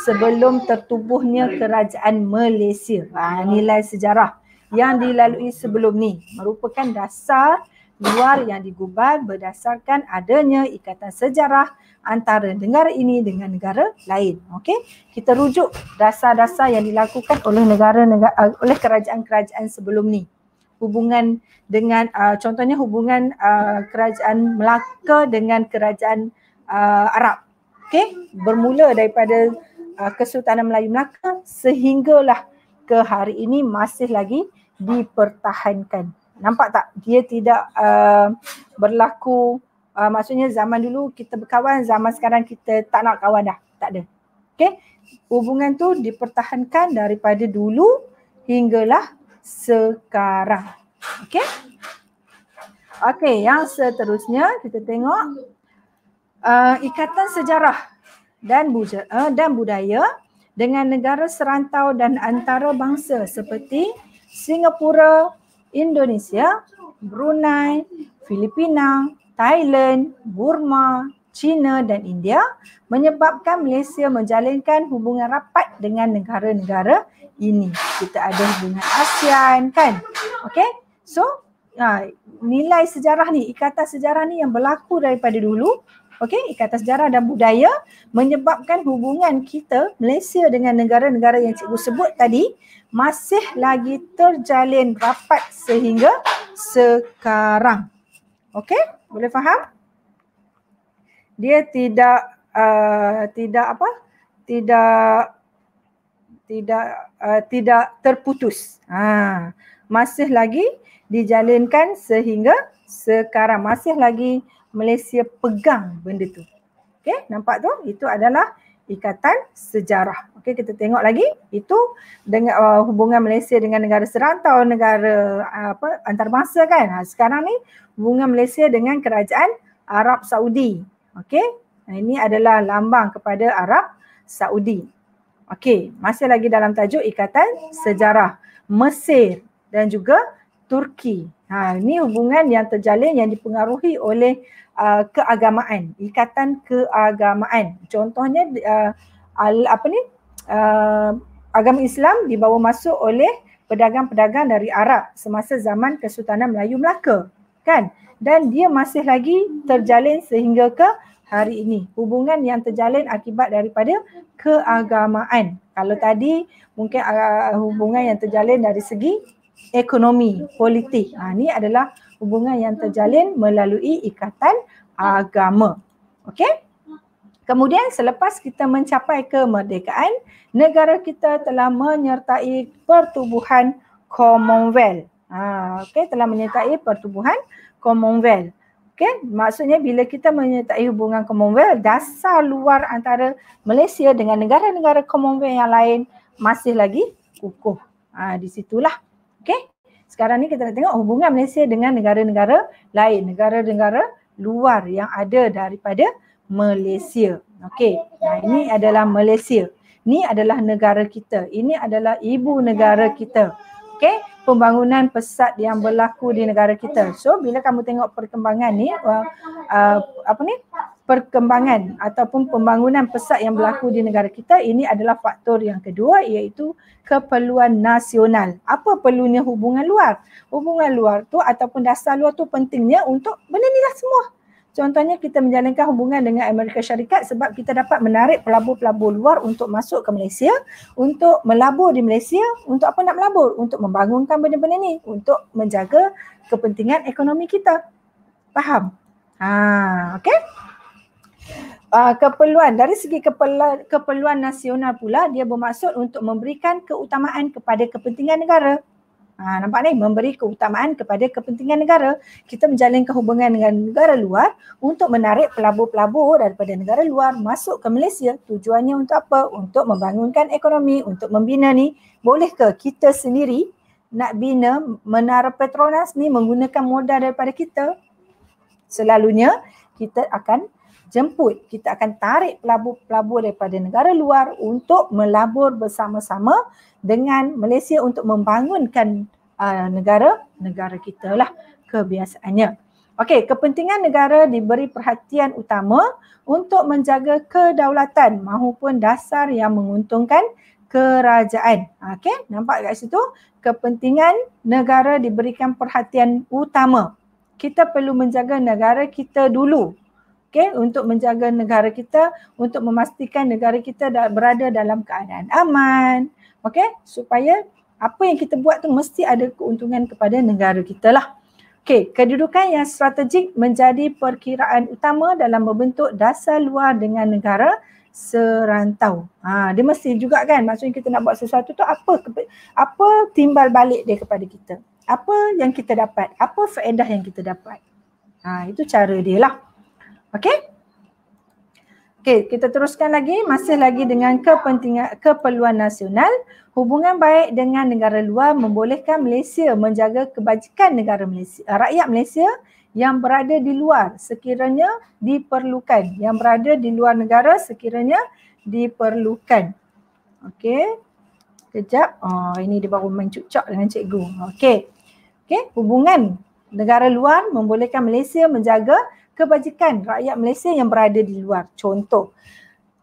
Sebelum tertubuhnya kerajaan Malaysia. Ha, nilai sejarah yang dilalui sebelum ni merupakan dasar luar yang digubal berdasarkan adanya ikatan sejarah antara negara ini dengan negara lain. Okey, kita rujuk dasar-dasar yang dilakukan oleh negara-negara eh, oleh kerajaan-kerajaan sebelum ni. Hubungan dengan uh, contohnya hubungan uh, kerajaan Melaka dengan kerajaan uh, Arab. Okey, bermula daripada uh, Kesultanan Melayu Melaka sehinggalah ke hari ini masih lagi dipertahankan nampak tak dia tidak uh, berlaku uh, maksudnya zaman dulu kita berkawan zaman sekarang kita tak nak kawan dah tak ada okey hubungan tu dipertahankan daripada dulu hinggalah sekarang okey okey yang seterusnya kita tengok uh, ikatan sejarah dan buja, uh, dan budaya dengan negara serantau dan antara bangsa seperti Singapura, Indonesia, Brunei, Filipina, Thailand, Burma, China dan India menyebabkan Malaysia menjalinkan hubungan rapat dengan negara-negara ini. Kita ada hubungan ASEAN kan? Okay? So, ah, nilai sejarah ni, ikatan sejarah ni yang berlaku daripada dulu Okey, Ikatan Sejarah dan Budaya menyebabkan hubungan kita Malaysia dengan negara-negara yang cikgu sebut tadi masih lagi terjalin rapat sehingga sekarang. Okey, boleh faham? Dia tidak uh, tidak apa? Tidak tidak uh, tidak terputus. Ha, masih lagi dijalinkan sehingga sekarang masih lagi Malaysia pegang benda tu. Okey, nampak tu? Itu adalah ikatan sejarah. Okey, kita tengok lagi itu dengan uh, hubungan Malaysia dengan negara serantau, negara uh, apa antarabangsa kan? Ha, sekarang ni hubungan Malaysia dengan kerajaan Arab Saudi. Okey. Nah, ini adalah lambang kepada Arab Saudi. Okey, masih lagi dalam tajuk ikatan sejarah Mesir dan juga Turki. Ha, ini hubungan yang terjalin yang dipengaruhi oleh uh, keagamaan, ikatan keagamaan. Contohnya uh, al, apa ni? Uh, agama Islam dibawa masuk oleh pedagang-pedagang dari Arab semasa zaman Kesultanan Melayu Melaka, kan? Dan dia masih lagi terjalin sehingga ke hari ini. Hubungan yang terjalin akibat daripada keagamaan. Kalau tadi mungkin uh, hubungan yang terjalin dari segi ekonomi politik. Ha, ini adalah hubungan yang terjalin melalui ikatan agama. Okey. Kemudian selepas kita mencapai kemerdekaan, negara kita telah menyertai pertubuhan Commonwealth. Ha, okay, telah menyertai pertubuhan Commonwealth. Okey. maksudnya bila kita menyertai hubungan Commonwealth, dasar luar antara Malaysia dengan negara-negara Commonwealth yang lain masih lagi kukuh. Ha, di situlah sekarang ni kita nak tengok hubungan Malaysia dengan negara-negara lain, negara-negara luar yang ada daripada Malaysia. Okey. Nah, ini adalah Malaysia. Ini adalah negara kita. Ini adalah ibu negara kita. Okey, pembangunan pesat yang berlaku di negara kita. So bila kamu tengok perkembangan ni uh, uh, apa ni? perkembangan ataupun pembangunan pesat yang berlaku di negara kita ini adalah faktor yang kedua iaitu keperluan nasional. Apa perlunya hubungan luar? Hubungan luar tu ataupun dasar luar tu pentingnya untuk benda ni lah semua. Contohnya kita menjalankan hubungan dengan Amerika Syarikat sebab kita dapat menarik pelabur-pelabur luar untuk masuk ke Malaysia, untuk melabur di Malaysia, untuk apa nak melabur? Untuk membangunkan benda-benda ni, untuk menjaga kepentingan ekonomi kita. Faham? Ah, ha, okay? Uh, keperluan dari segi keperluan, keperluan nasional pula dia bermaksud untuk memberikan keutamaan kepada kepentingan negara. Ha, nampak ni? Memberi keutamaan kepada kepentingan negara. Kita menjalin kehubungan dengan negara luar untuk menarik pelabur-pelabur daripada negara luar masuk ke Malaysia. Tujuannya untuk apa? Untuk membangunkan ekonomi, untuk membina ni. boleh ke kita sendiri nak bina menara Petronas ni menggunakan modal daripada kita? Selalunya kita akan jemput kita akan tarik pelabur-pelabur daripada negara luar untuk melabur bersama-sama dengan Malaysia untuk membangunkan uh, negara negara kita lah kebiasaannya. Okey, kepentingan negara diberi perhatian utama untuk menjaga kedaulatan maupun dasar yang menguntungkan kerajaan. Okey, nampak kat situ? Kepentingan negara diberikan perhatian utama. Kita perlu menjaga negara kita dulu okay, untuk menjaga negara kita, untuk memastikan negara kita berada dalam keadaan aman, okay, supaya apa yang kita buat tu mesti ada keuntungan kepada negara kita lah. Okay, kedudukan yang strategik menjadi perkiraan utama dalam membentuk dasar luar dengan negara serantau. Ha, dia mesti juga kan maksudnya kita nak buat sesuatu tu apa apa timbal balik dia kepada kita. Apa yang kita dapat? Apa faedah yang kita dapat? Ha, itu cara dia lah. Okey? Okey, kita teruskan lagi masih lagi dengan kepentingan keperluan nasional. Hubungan baik dengan negara luar membolehkan Malaysia menjaga kebajikan negara Malaysia, eh, rakyat Malaysia yang berada di luar sekiranya diperlukan, yang berada di luar negara sekiranya diperlukan. Okey. Kejap. Oh, ini dia baru main cucuk dengan cikgu. Okey. Okey, hubungan negara luar membolehkan Malaysia menjaga kebajikan rakyat Malaysia yang berada di luar. Contoh,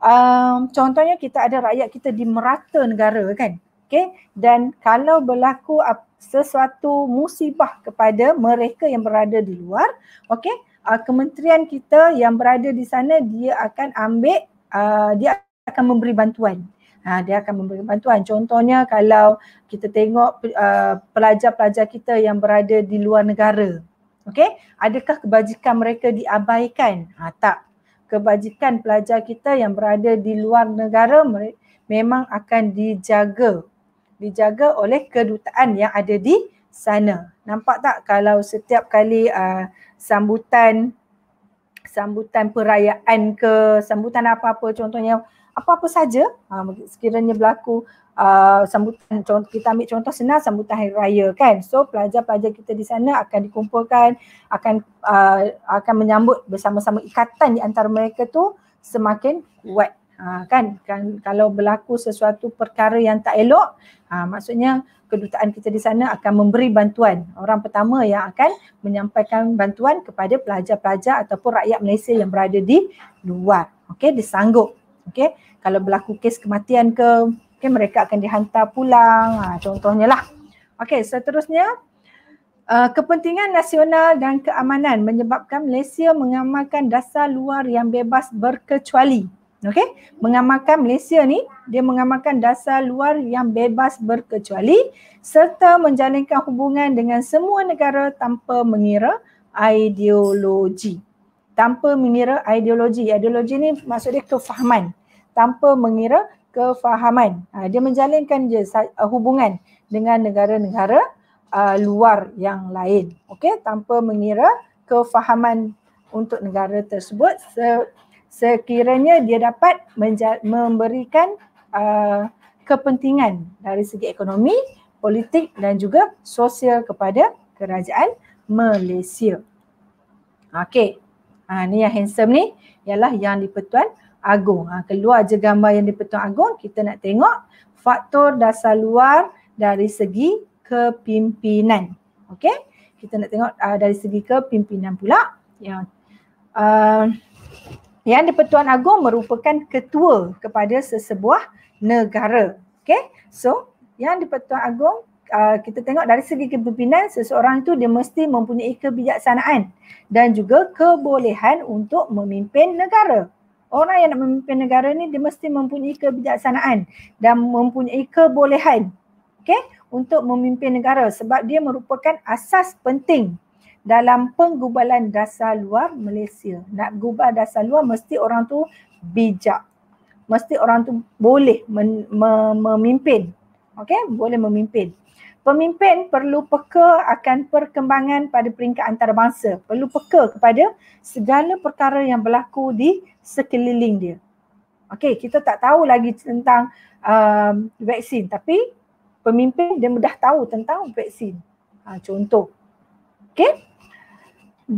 um, contohnya kita ada rakyat kita di merata negara kan. Okay? Dan kalau berlaku sesuatu musibah kepada mereka yang berada di luar, okay? Uh, kementerian kita yang berada di sana dia akan ambil, uh, dia akan memberi bantuan. Ha, dia akan memberi bantuan. Contohnya kalau kita tengok uh, pelajar-pelajar kita yang berada di luar negara, Okey, adakah kebajikan mereka diabaikan? Ha, tak. Kebajikan pelajar kita yang berada di luar negara memang akan dijaga. Dijaga oleh kedutaan yang ada di sana. Nampak tak kalau setiap kali uh, sambutan sambutan perayaan ke sambutan apa-apa contohnya apa-apa saja uh, sekiranya berlaku uh, sambutan contoh kita ambil contoh senang sambutan hari raya kan so pelajar-pelajar kita di sana akan dikumpulkan akan uh, akan menyambut bersama-sama ikatan di antara mereka tu semakin kuat uh, kan kan kalau berlaku sesuatu perkara yang tak elok uh, maksudnya kedutaan kita di sana akan memberi bantuan orang pertama yang akan menyampaikan bantuan kepada pelajar-pelajar ataupun rakyat Malaysia yang berada di luar okey disanggup Okay, kalau berlaku kes kematian ke, okay, mereka akan dihantar pulang. Ha, contohnya lah. Okey, seterusnya. Uh, kepentingan nasional dan keamanan menyebabkan Malaysia mengamalkan dasar luar yang bebas berkecuali. Okay, mengamalkan Malaysia ni, dia mengamalkan dasar luar yang bebas berkecuali serta menjalinkan hubungan dengan semua negara tanpa mengira ideologi. Tanpa mengira ideologi. Ideologi ni maksudnya dia kefahaman tanpa mengira kefahaman. Ha, dia menjalinkan je uh, hubungan dengan negara-negara uh, luar yang lain. Okey, tanpa mengira kefahaman untuk negara tersebut se- sekiranya dia dapat memberikan uh, kepentingan dari segi ekonomi, politik dan juga sosial kepada kerajaan Malaysia. Okey. Ha, ni yang handsome ni ialah yang di Pertuan agung. Ha, keluar je gambar yang di Petuan Agung, kita nak tengok faktor dasar luar dari segi kepimpinan. Okey, kita nak tengok uh, dari segi kepimpinan pula. Yang, uh, yang di Petuan Agung merupakan ketua kepada sesebuah negara. Okey, so yang di Petuan Agung Uh, kita tengok dari segi kepimpinan seseorang itu dia mesti mempunyai kebijaksanaan dan juga kebolehan untuk memimpin negara orang yang nak memimpin negara ni dia mesti mempunyai kebijaksanaan dan mempunyai kebolehan okay? untuk memimpin negara sebab dia merupakan asas penting dalam penggubalan dasar luar Malaysia. Nak gubal dasar luar mesti orang tu bijak. Mesti orang tu boleh memimpin. okay? boleh memimpin. Pemimpin perlu peka akan perkembangan pada peringkat antarabangsa. Perlu peka kepada segala perkara yang berlaku di sekeliling dia. Okey, kita tak tahu lagi tentang um, vaksin tapi pemimpin dia mudah tahu tentang vaksin. Ha, contoh. Okey.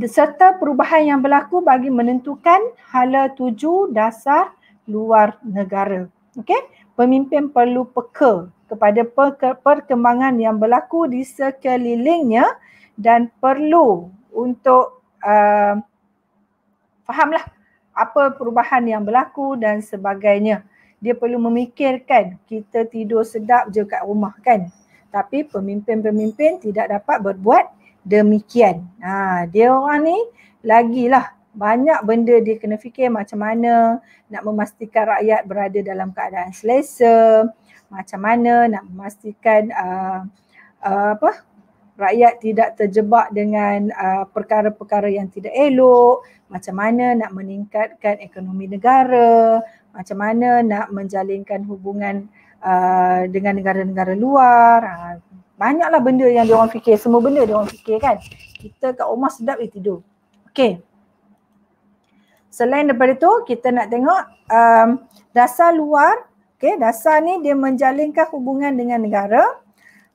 Serta perubahan yang berlaku bagi menentukan hala tuju dasar luar negara. Okey. Pemimpin perlu peka kepada perkembangan yang berlaku di sekelilingnya dan perlu untuk uh, fahamlah apa perubahan yang berlaku dan sebagainya. Dia perlu memikirkan kita tidur sedap je kat rumah kan. Tapi pemimpin-pemimpin tidak dapat berbuat demikian. Ha, dia orang ni lagilah banyak benda dia kena fikir macam mana nak memastikan rakyat berada dalam keadaan selesa, macam mana nak memastikan uh, uh, apa rakyat tidak terjebak dengan uh, perkara-perkara yang tidak elok, macam mana nak meningkatkan ekonomi negara, macam mana nak menjalinkan hubungan uh, dengan negara-negara luar. Uh, banyaklah benda yang dia orang fikir, semua benda dia orang fikir kan. Kita kat rumah sedap dia tidur. Okey. Selain daripada itu, kita nak tengok um, dasar luar. Okey, dasar ni dia menjalinkan hubungan dengan negara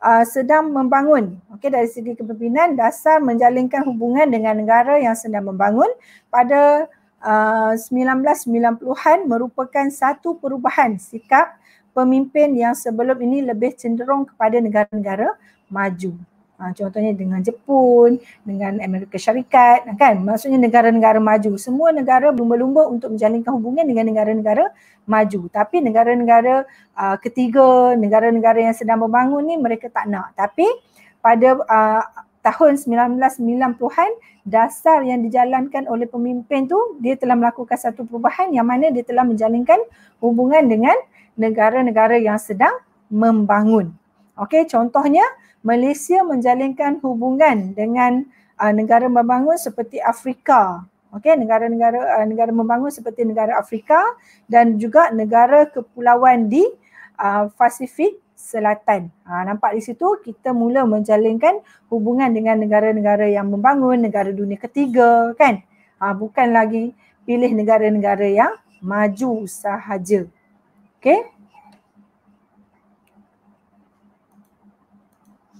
uh, sedang membangun okey dari segi kepimpinan dasar menjalinkan hubungan dengan negara yang sedang membangun pada uh, 1990-an merupakan satu perubahan sikap pemimpin yang sebelum ini lebih cenderung kepada negara-negara maju Ha, contohnya dengan Jepun, dengan Amerika Syarikat, ah, kan? Maksudnya negara-negara maju. Semua negara berlumba-lumba untuk menjalinkan hubungan dengan negara-negara maju. Tapi negara-negara uh, ketiga, negara-negara yang sedang membangun ni mereka tak nak. Tapi pada uh, tahun 1990-an, dasar yang dijalankan oleh pemimpin tu, dia telah melakukan satu perubahan yang mana dia telah menjalinkan hubungan dengan negara-negara yang sedang membangun. Okey, contohnya Malaysia menjalinkan hubungan dengan uh, negara membangun seperti Afrika. Okey, negara-negara uh, negara membangun seperti negara Afrika dan juga negara kepulauan di uh, Pasifik Selatan. Uh, nampak di situ kita mula menjalinkan hubungan dengan negara-negara yang membangun, negara dunia ketiga kan. Uh, bukan lagi pilih negara-negara yang maju sahaja. Okey.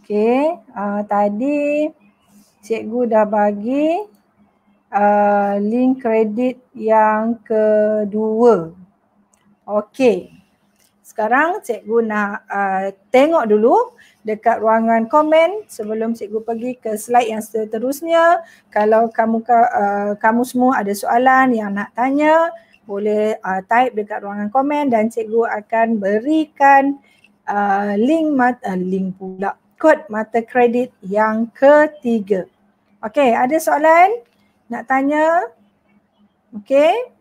Okey, uh, tadi cikgu dah bagi uh, link kredit yang kedua. Okey, sekarang cikgu nak uh, tengok dulu dekat ruangan komen sebelum cikgu pergi ke slide yang seterusnya. Kalau kamu uh, kamu semua ada soalan yang nak tanya, boleh uh, type dekat ruangan komen dan cikgu akan berikan uh, link mat- uh, link pula Kod mata kredit yang ketiga. Okey, ada soalan? Nak tanya? Okey.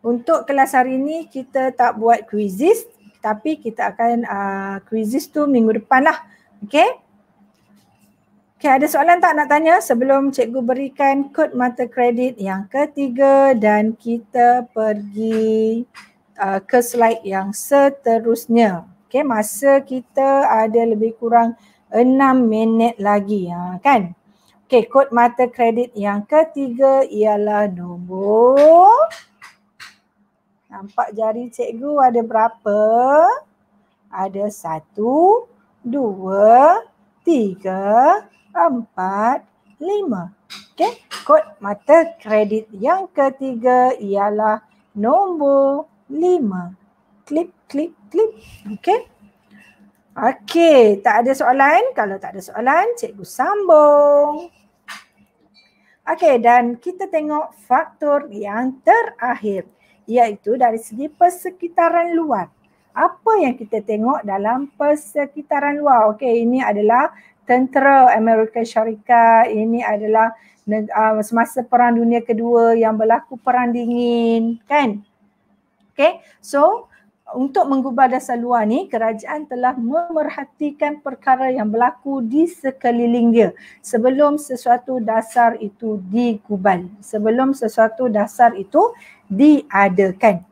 Untuk kelas hari ini kita tak buat kuisis, tapi kita akan uh, quizzes tu minggu depan lah. Okey. Okey, ada soalan tak nak tanya sebelum cikgu berikan kod mata kredit yang ketiga dan kita pergi uh, ke slide yang seterusnya. Okay, masa kita ada lebih kurang 6 minit lagi ha, kan? Okay, kod mata kredit yang ketiga ialah nombor Nampak jari cikgu ada berapa? Ada satu, dua, tiga, empat, lima. Okay, kod mata kredit yang ketiga ialah nombor lima. Klik klik klik okey okey tak ada soalan kalau tak ada soalan cikgu sambung okey dan kita tengok faktor yang terakhir iaitu dari segi persekitaran luar apa yang kita tengok dalam persekitaran luar okey ini adalah tentera Amerika Syarikat ini adalah uh, semasa perang dunia kedua yang berlaku perang dingin kan okey so untuk mengubah dasar luar ni kerajaan telah memerhatikan perkara yang berlaku di sekeliling dia sebelum sesuatu dasar itu digubal sebelum sesuatu dasar itu diadakan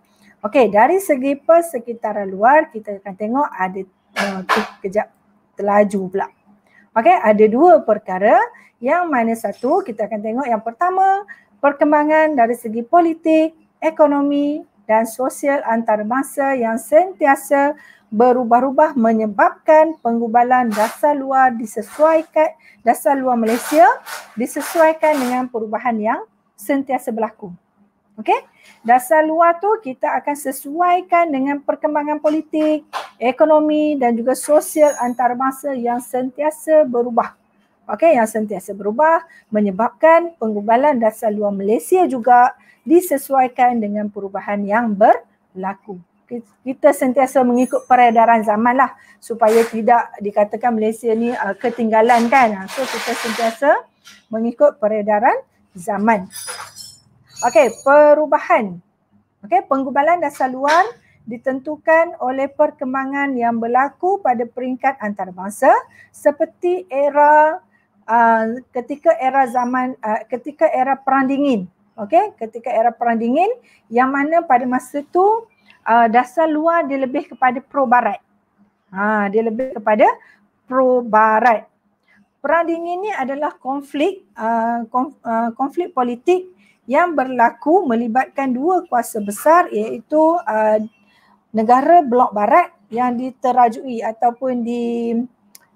okey dari segi persekitaran luar kita akan tengok ada uh, kejap terlaju pula okey ada dua perkara yang mana satu kita akan tengok yang pertama perkembangan dari segi politik ekonomi dan sosial antarabangsa yang sentiasa berubah-ubah menyebabkan pengubalan dasar luar disesuaikan dasar luar Malaysia disesuaikan dengan perubahan yang sentiasa berlaku. Okey? Dasar luar tu kita akan sesuaikan dengan perkembangan politik, ekonomi dan juga sosial antarabangsa yang sentiasa berubah okay, yang sentiasa berubah menyebabkan penggubalan dasar luar Malaysia juga disesuaikan dengan perubahan yang berlaku. Kita sentiasa mengikut peredaran zaman lah supaya tidak dikatakan Malaysia ni uh, ketinggalan kan. Ha, so kita sentiasa mengikut peredaran zaman. Okey, perubahan. Okey, penggubalan dasar luar ditentukan oleh perkembangan yang berlaku pada peringkat antarabangsa seperti era uh, ketika era zaman uh, ketika era perang dingin okey ketika era perang dingin yang mana pada masa tu uh, dasar luar dia lebih kepada pro barat ha dia lebih kepada pro barat perang dingin ni adalah konflik uh, konf, uh, konflik politik yang berlaku melibatkan dua kuasa besar iaitu uh, negara blok barat yang diterajui ataupun di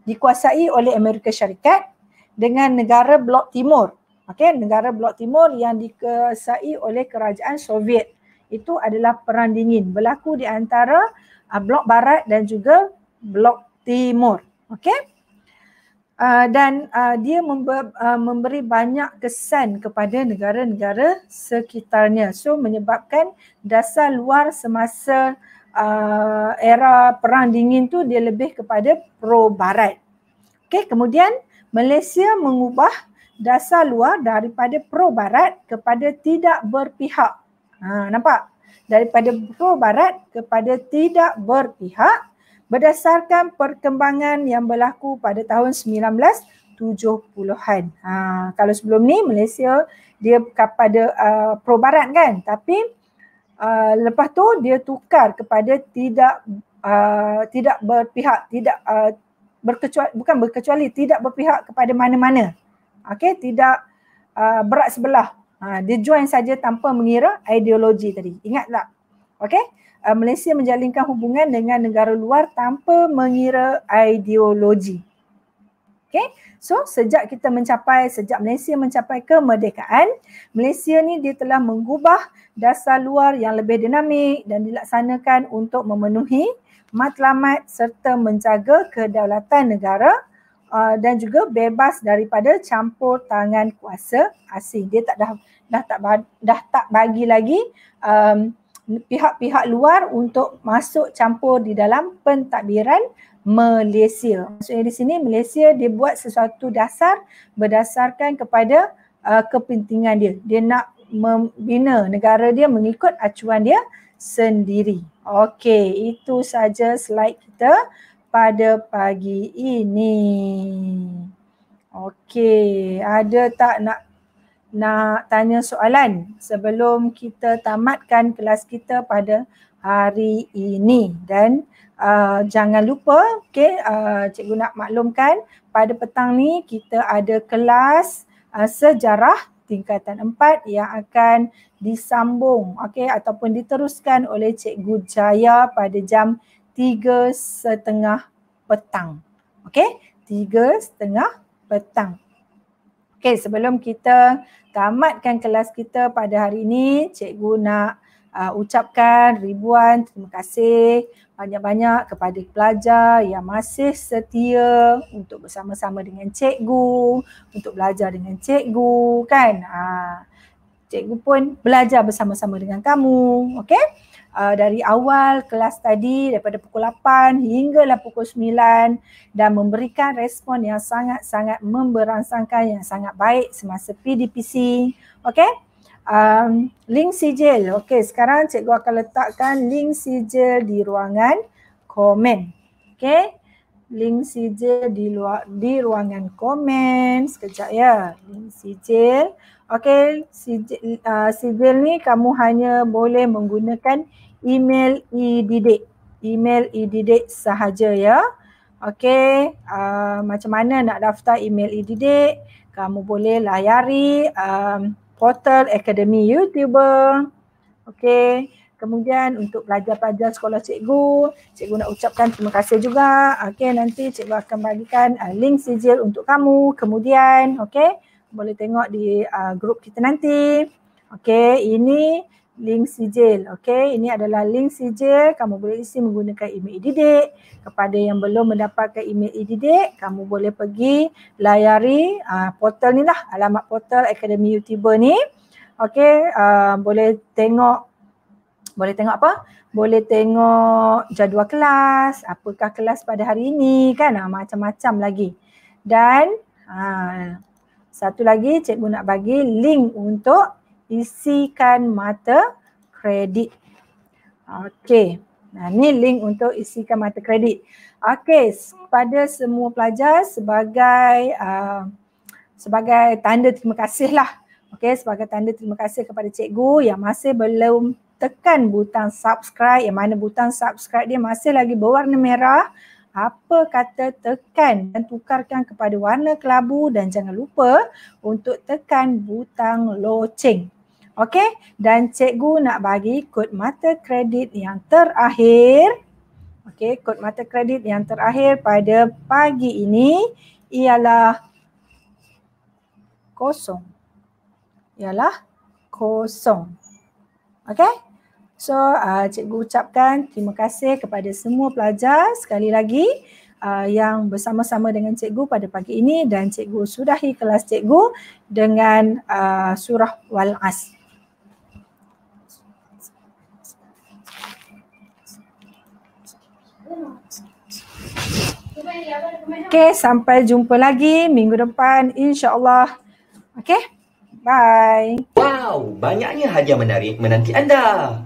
dikuasai oleh Amerika Syarikat dengan negara blok timur. Okey, negara blok timur yang dikuasai oleh kerajaan Soviet. Itu adalah perang dingin berlaku di antara uh, blok barat dan juga blok timur. Okey. Uh, dan uh, dia member, uh, memberi banyak kesan kepada negara-negara sekitarnya. So menyebabkan dasar luar semasa uh, era perang dingin tu dia lebih kepada pro-barat. Okay, kemudian Malaysia mengubah dasar luar daripada pro barat kepada tidak berpihak. Ha nampak? Daripada pro barat kepada tidak berpihak berdasarkan perkembangan yang berlaku pada tahun 1970-an. Ha kalau sebelum ni Malaysia dia kepada uh, pro barat kan tapi uh, lepas tu dia tukar kepada tidak uh, tidak berpihak tidak uh, berkecuali bukan berkecuali tidak berpihak kepada mana-mana. Okey, tidak uh, berat sebelah. Ha, dia join saja tanpa mengira ideologi tadi. Ingat tak? Okey, uh, Malaysia menjalinkan hubungan dengan negara luar tanpa mengira ideologi. Okey, so sejak kita mencapai sejak Malaysia mencapai kemerdekaan, Malaysia ni dia telah mengubah dasar luar yang lebih dinamik dan dilaksanakan untuk memenuhi matlamat serta menjaga kedaulatan negara uh, dan juga bebas daripada campur tangan kuasa asing. Dia tak dah dah tak dah tak bagi lagi um, pihak-pihak luar untuk masuk campur di dalam pentadbiran Malaysia. Maksudnya di sini Malaysia dia buat sesuatu dasar berdasarkan kepada uh, kepentingan dia. Dia nak membina negara dia mengikut acuan dia sendiri. Okey, itu saja slide kita pada pagi ini. Okey, ada tak nak nak tanya soalan sebelum kita tamatkan kelas kita pada hari ini dan uh, jangan lupa okey uh, cikgu nak maklumkan pada petang ni kita ada kelas uh, sejarah tingkatan 4 yang akan disambung okey ataupun diteruskan oleh Cikgu Jaya pada jam 3 setengah petang. Okey, 3 setengah petang. Okey, sebelum kita tamatkan kelas kita pada hari ini, cikgu nak uh, ucapkan ribuan terima kasih banyak-banyak kepada pelajar yang masih setia untuk bersama-sama dengan cikgu, untuk belajar dengan cikgu, kan? Ha, cikgu pun belajar bersama-sama dengan kamu, okey? Uh, dari awal kelas tadi daripada pukul 8 hingga hinggalah pukul 9 dan memberikan respon yang sangat-sangat memberangsangkan yang sangat baik semasa PDPC. Okey? um, link sijil. Okey, sekarang cikgu akan letakkan link sijil di ruangan komen. Okey, link sijil di luar di ruangan komen. Sekejap ya, link sijil. Okey, sijil, uh, sijil ni kamu hanya boleh menggunakan email e-didik email e-didik sahaja ya. Okey, uh, macam mana nak daftar email e-didik? Kamu boleh layari um, portal Akademi YouTuber. Okey. Kemudian untuk pelajar-pelajar sekolah cikgu, cikgu nak ucapkan terima kasih juga. Okey, nanti cikgu akan bagikan uh, link sijil untuk kamu. Kemudian, okey, boleh tengok di uh, grup kita nanti. Okey, ini link sijil. Okey, ini adalah link sijil. Kamu boleh isi menggunakan email ididik. Kepada yang belum mendapatkan email ididik, kamu boleh pergi layari uh, portal ni lah. Alamat portal Akademi YouTuber ni. Okey, uh, boleh tengok boleh tengok apa? Boleh tengok jadual kelas, apakah kelas pada hari ini kan? Uh, macam-macam lagi. Dan uh, satu lagi cikgu nak bagi link untuk isikan mata kredit. Okey. Nah, ni link untuk isikan mata kredit. Okey, kepada semua pelajar sebagai uh, sebagai tanda terima kasih lah. Okey, sebagai tanda terima kasih kepada cikgu yang masih belum tekan butang subscribe yang mana butang subscribe dia masih lagi berwarna merah. Apa kata tekan dan tukarkan kepada warna kelabu dan jangan lupa untuk tekan butang loceng. Okey, dan cikgu nak bagi kod mata kredit yang terakhir. Okey, kod mata kredit yang terakhir pada pagi ini ialah kosong. Ialah kosong. Okey? So, uh, cikgu ucapkan terima kasih kepada semua pelajar sekali lagi uh, yang bersama-sama dengan cikgu pada pagi ini dan cikgu sudahi kelas cikgu dengan uh, surah Wal As. Okay, sampai jumpa lagi minggu depan insyaAllah. Okay, bye. Wow, banyaknya hadiah menarik menanti anda.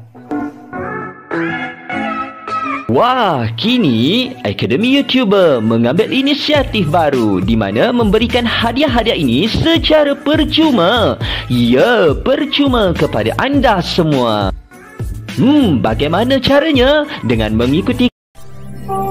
Wah, kini Akademi YouTuber mengambil inisiatif baru di mana memberikan hadiah-hadiah ini secara percuma. Ya, percuma kepada anda semua. Hmm, bagaimana caranya dengan mengikuti